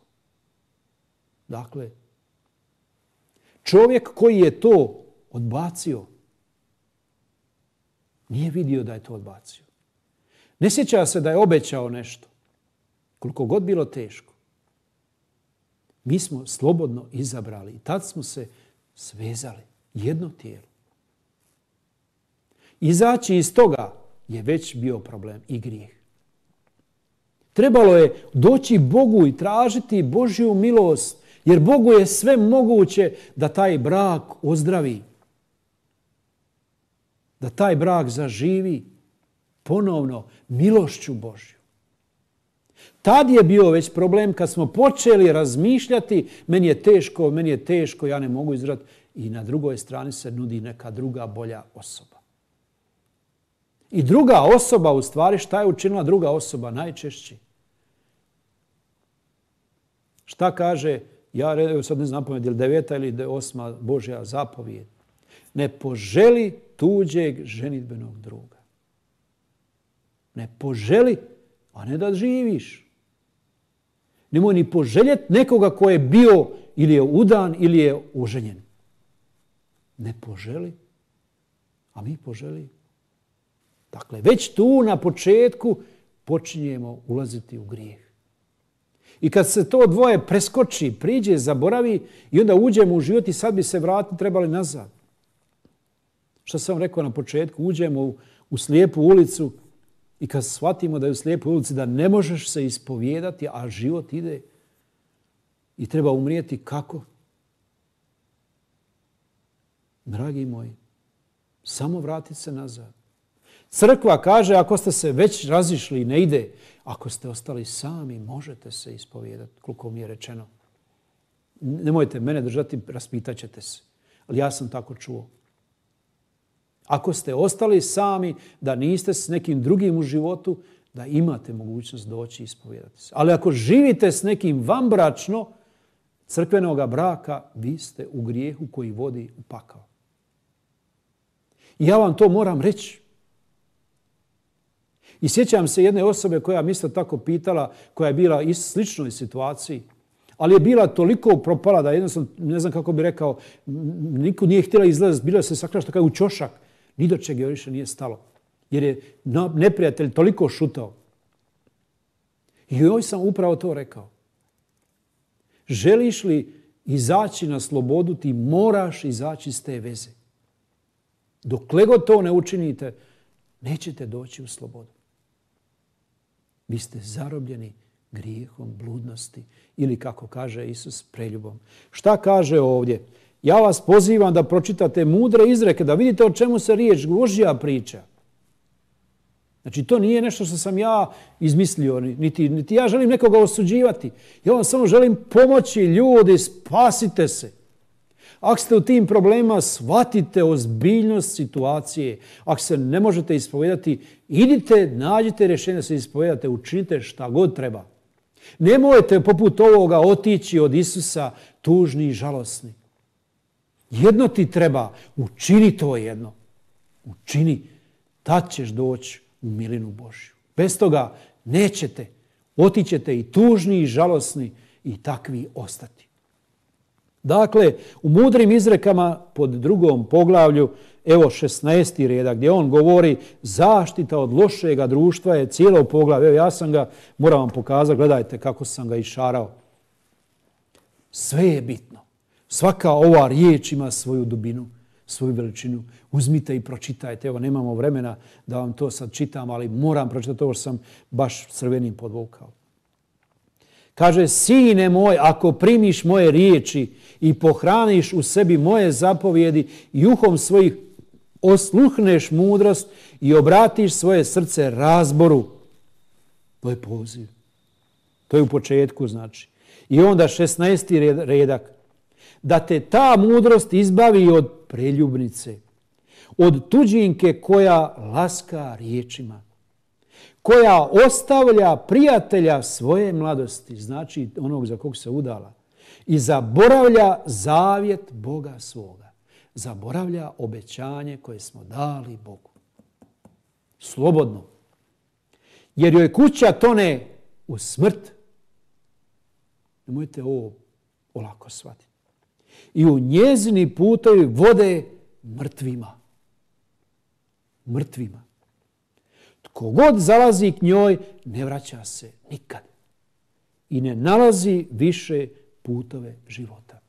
Dakle, Čovjek koji je to odbacio, nije vidio da je to odbacio. Ne sjeća se da je obećao nešto, koliko god bilo teško. Mi smo slobodno izabrali i tad smo se svezali jedno tijelo. Izaći iz toga je već bio problem i grijeh. Trebalo je doći Bogu i tražiti Božju milost jer Bogu je sve moguće da taj brak ozdravi. Da taj brak zaživi ponovno milošću Božju. Tad je bio već problem kad smo počeli razmišljati meni je teško, meni je teško, ja ne mogu izrati i na drugoj strani se nudi neka druga bolja osoba. I druga osoba u stvari šta je učinila druga osoba najčešći? Šta kaže ja sad ne znam je li deveta ili osma Božja zapovijed, ne poželi tuđeg ženitbenog druga. Ne poželi, a ne da živiš. Nemoj ni poželjeti nekoga ko je bio ili je udan ili je oženjen. Ne poželi, a mi poželi. Dakle, već tu na početku počinjemo ulaziti u grijeh. I kad se to dvoje preskoči, priđe, zaboravi i onda uđemo u život i sad bi se vratili, trebali nazad. Što sam rekao na početku, uđemo u, slijepu ulicu i kad shvatimo da je u slijepu ulici da ne možeš se ispovijedati, a život ide i treba umrijeti kako? Dragi moji, samo vratiti se nazad. Crkva kaže ako ste se već razišli i ne ide, ako ste ostali sami, možete se ispovijedati, koliko mi je rečeno. Nemojte mene držati, raspitat ćete se. Ali ja sam tako čuo. Ako ste ostali sami, da niste s nekim drugim u životu, da imate mogućnost doći i ispovijedati se. Ali ako živite s nekim vanbračno, crkvenoga braka, vi ste u grijehu koji vodi u pakao. I ja vam to moram reći. I sjećam se jedne osobe koja mi isto tako pitala, koja je bila u sličnoj situaciji, ali je bila toliko propala da jednostavno, ne znam kako bi rekao, niko nije htjela izlaziti, bila se sakrašta što kao u čošak. Ni do čega više nije stalo. Jer je neprijatelj toliko šutao. I joj sam upravo to rekao. Želiš li izaći na slobodu, ti moraš izaći iz te veze. Dokle god to ne učinite, nećete doći u slobodu. Vi ste zarobljeni grijehom, bludnosti ili kako kaže Isus preljubom. Šta kaže ovdje? Ja vas pozivam da pročitate mudre izreke, da vidite o čemu se riječ Božja priča. Znači, to nije nešto što sam ja izmislio, niti, niti ja želim nekoga osuđivati. Ja vam samo želim pomoći ljudi, spasite se. Ako ste u tim problema, shvatite ozbiljnost situacije. Ako se ne možete ispovedati, idite, nađite rješenje da se ispovedate, učinite šta god treba. Nemojte poput ovoga otići od Isusa tužni i žalosni. Jedno ti treba, učini to jedno. Učini, tad ćeš doći u milinu Božju. Bez toga nećete, otićete i tužni i žalosni i takvi ostati. Dakle, u mudrim izrekama pod drugom poglavlju, evo 16. reda gdje on govori zaštita od lošega društva je cijelo poglavlje. Evo ja sam ga, moram vam pokazati, gledajte kako sam ga išarao. Sve je bitno. Svaka ova riječ ima svoju dubinu, svoju veličinu. Uzmite i pročitajte. Evo, nemamo vremena da vam to sad čitam, ali moram pročitati to što sam baš crvenim podvukao. Kaže, sine moj, ako primiš moje riječi i pohraniš u sebi moje zapovjedi i uhom svojih osluhneš mudrost i obratiš svoje srce razboru. To je poziv. To je u početku, znači. I onda 16. redak. Da te ta mudrost izbavi od preljubnice, od tuđinke koja laska riječima koja ostavlja prijatelja svoje mladosti, znači onog za kog se udala, i zaboravlja zavjet Boga svoga. Zaboravlja obećanje koje smo dali Bogu. Slobodno. Jer joj kuća tone u smrt. Nemojte ovo olako shvatiti. I u njezini putovi vode mrtvima. Mrtvima. Kogod zalazi k njoj, ne vraća se nikad. I ne nalazi više putove života.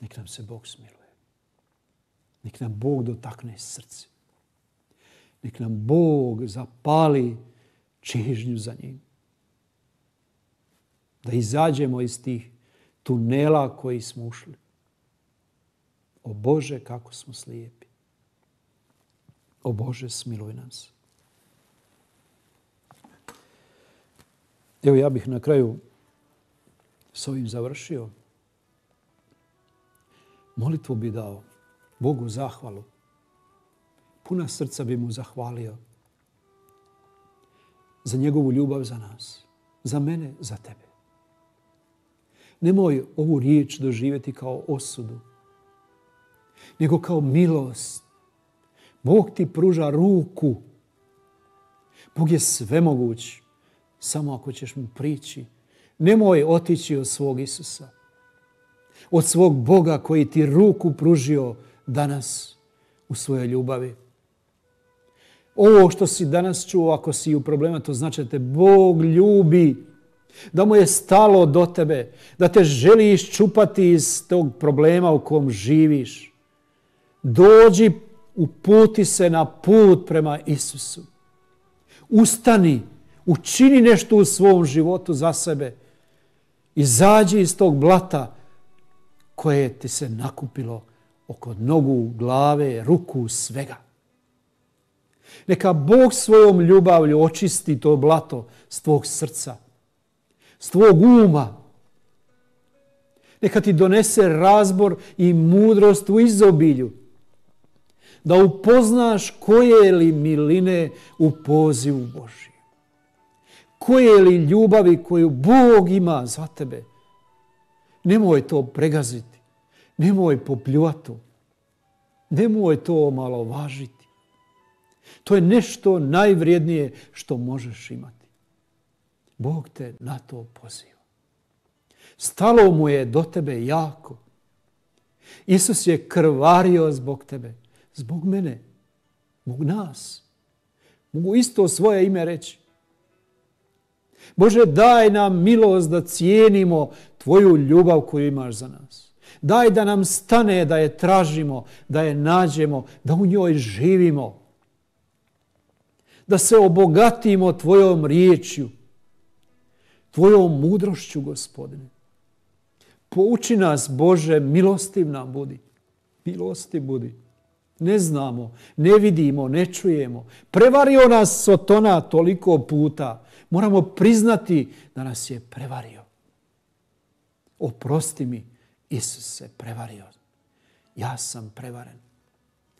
Nek nam se Bog smiluje. Nek nam Bog dotakne srce. Nek nam Bog zapali čežnju za njim. Da izađemo iz tih tunela koji smo ušli. O Bože, kako smo slijepi. O Bože, smiluj nas. Evo ja bih na kraju s ovim završio. Molitvu bi dao Bogu zahvalu. Puna srca bi mu zahvalio za njegovu ljubav za nas, za mene, za tebe. Nemoj ovu riječ doživjeti kao osudu, nego kao milost. Bog ti pruža ruku. Bog je sve moguć samo ako ćeš mu prići. Nemoj otići od svog Isusa, od svog Boga koji ti ruku pružio danas u svojoj ljubavi. Ovo što si danas čuo, ako si u problema, to znači da te Bog ljubi, da mu je stalo do tebe, da te želi iščupati iz tog problema u kom živiš. Dođi, uputi se na put prema Isusu. Ustani, učini nešto u svom životu za sebe. Izađi iz tog blata koje ti se nakupilo oko nogu, glave, ruku, svega. Neka Bog svojom ljubavlju očisti to blato s tvog srca, s tvog uma. Neka ti donese razbor i mudrost u izobilju da upoznaš koje li miline u pozivu boži Koje li ljubavi koju Bog ima za tebe. Nemoj to pregaziti. Nemoj popljuvati. Nemoj to malo važiti. To je nešto najvrijednije što možeš imati. Bog te na to poziva. Stalo mu je do tebe jako. Isus je krvario zbog tebe. Zbog mene. Zbog nas. Mogu isto svoje ime reći. Bože, daj nam milost da cijenimo tvoju ljubav koju imaš za nas. Daj da nam stane, da je tražimo, da je nađemo, da u njoj živimo. Da se obogatimo tvojom riječju, tvojom mudrošću, gospodine. Pouči nas, Bože, milostiv nam budi. Milosti budi. Ne znamo, ne vidimo, ne čujemo. Prevario nas Sotona toliko puta. Moramo priznati da nas je prevario. Oprosti mi, Isus se prevario. Ja sam prevaren.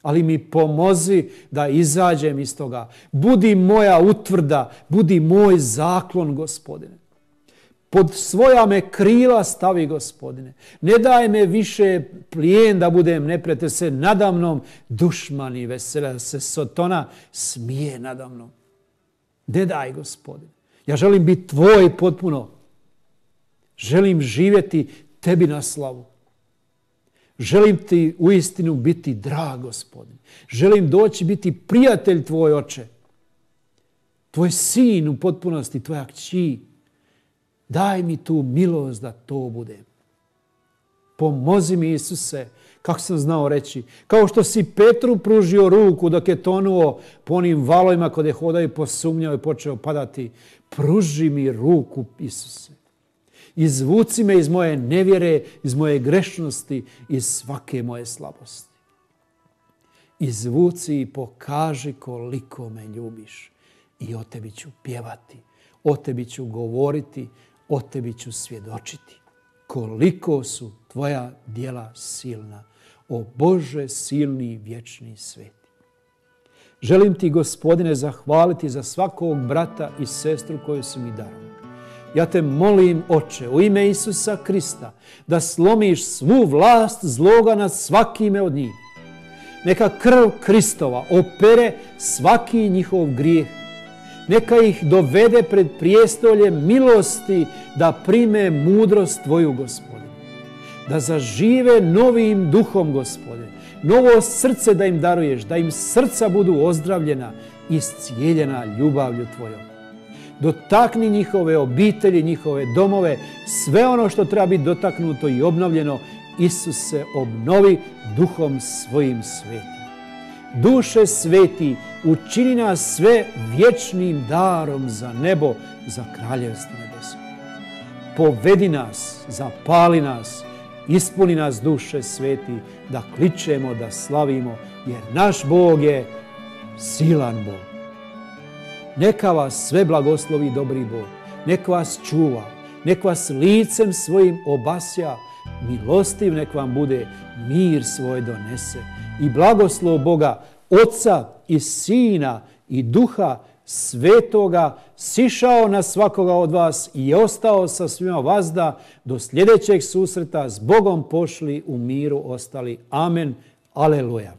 Ali mi pomozi da izađem iz toga. Budi moja utvrda, budi moj zaklon, gospodine pod svoja me krila stavi gospodine. Ne daj me više plijen da budem, neprete se nadamnom, dušmani vesela se sotona smije nadamnom. Ne daj gospodine. Ja želim biti tvoj potpuno. Želim živjeti tebi na slavu. Želim ti u istinu biti drag gospodin. Želim doći biti prijatelj tvoj oče. Tvoj sin u potpunosti, tvoja kći. Daj mi tu milost da to bude. Pomozi mi Isuse, kako sam znao reći, kao što si Petru pružio ruku dok je tonuo po onim valovima kod je hodao i posumnjao i počeo padati. Pruži mi ruku Isuse. Izvuci me iz moje nevjere, iz moje grešnosti, iz svake moje slabosti. Izvuci i pokaži koliko me ljubiš i o tebi ću pjevati, o tebi ću govoriti, o tebi ću svjedočiti. Koliko su tvoja dijela silna, o Bože silni i vječni sveti. Želim ti, gospodine, zahvaliti za svakog brata i sestru koju si mi darovao. Ja te molim, oče, u ime Isusa Krista, da slomiš svu vlast zloga nad svakime od njih. Neka krv Kristova opere svaki njihov grijeh neka ih dovede pred prijestolje milosti da prime mudrost Tvoju, Gospode. Da zažive novim duhom, Gospode. Novo srce da im daruješ, da im srca budu ozdravljena i cijeljena ljubavlju Tvojom. Dotakni njihove obitelji, njihove domove, sve ono što treba biti dotaknuto i obnovljeno, Isuse obnovi duhom svojim svetim duše sveti, učini nas sve vječnim darom za nebo, za kraljevstvo nebesko. Povedi nas, zapali nas, ispuni nas duše sveti, da kličemo, da slavimo, jer naš Bog je silan Bog. Neka vas sve blagoslovi dobri Bog, nek vas čuva, nek vas licem svojim obasja, milostiv nek vam bude, mir svoj donese i blagoslov Boga, Oca i Sina i Duha Svetoga sišao na svakoga od vas i ostao sa svima vazda do sljedećeg susreta s Bogom pošli u miru ostali. Amen. Aleluja.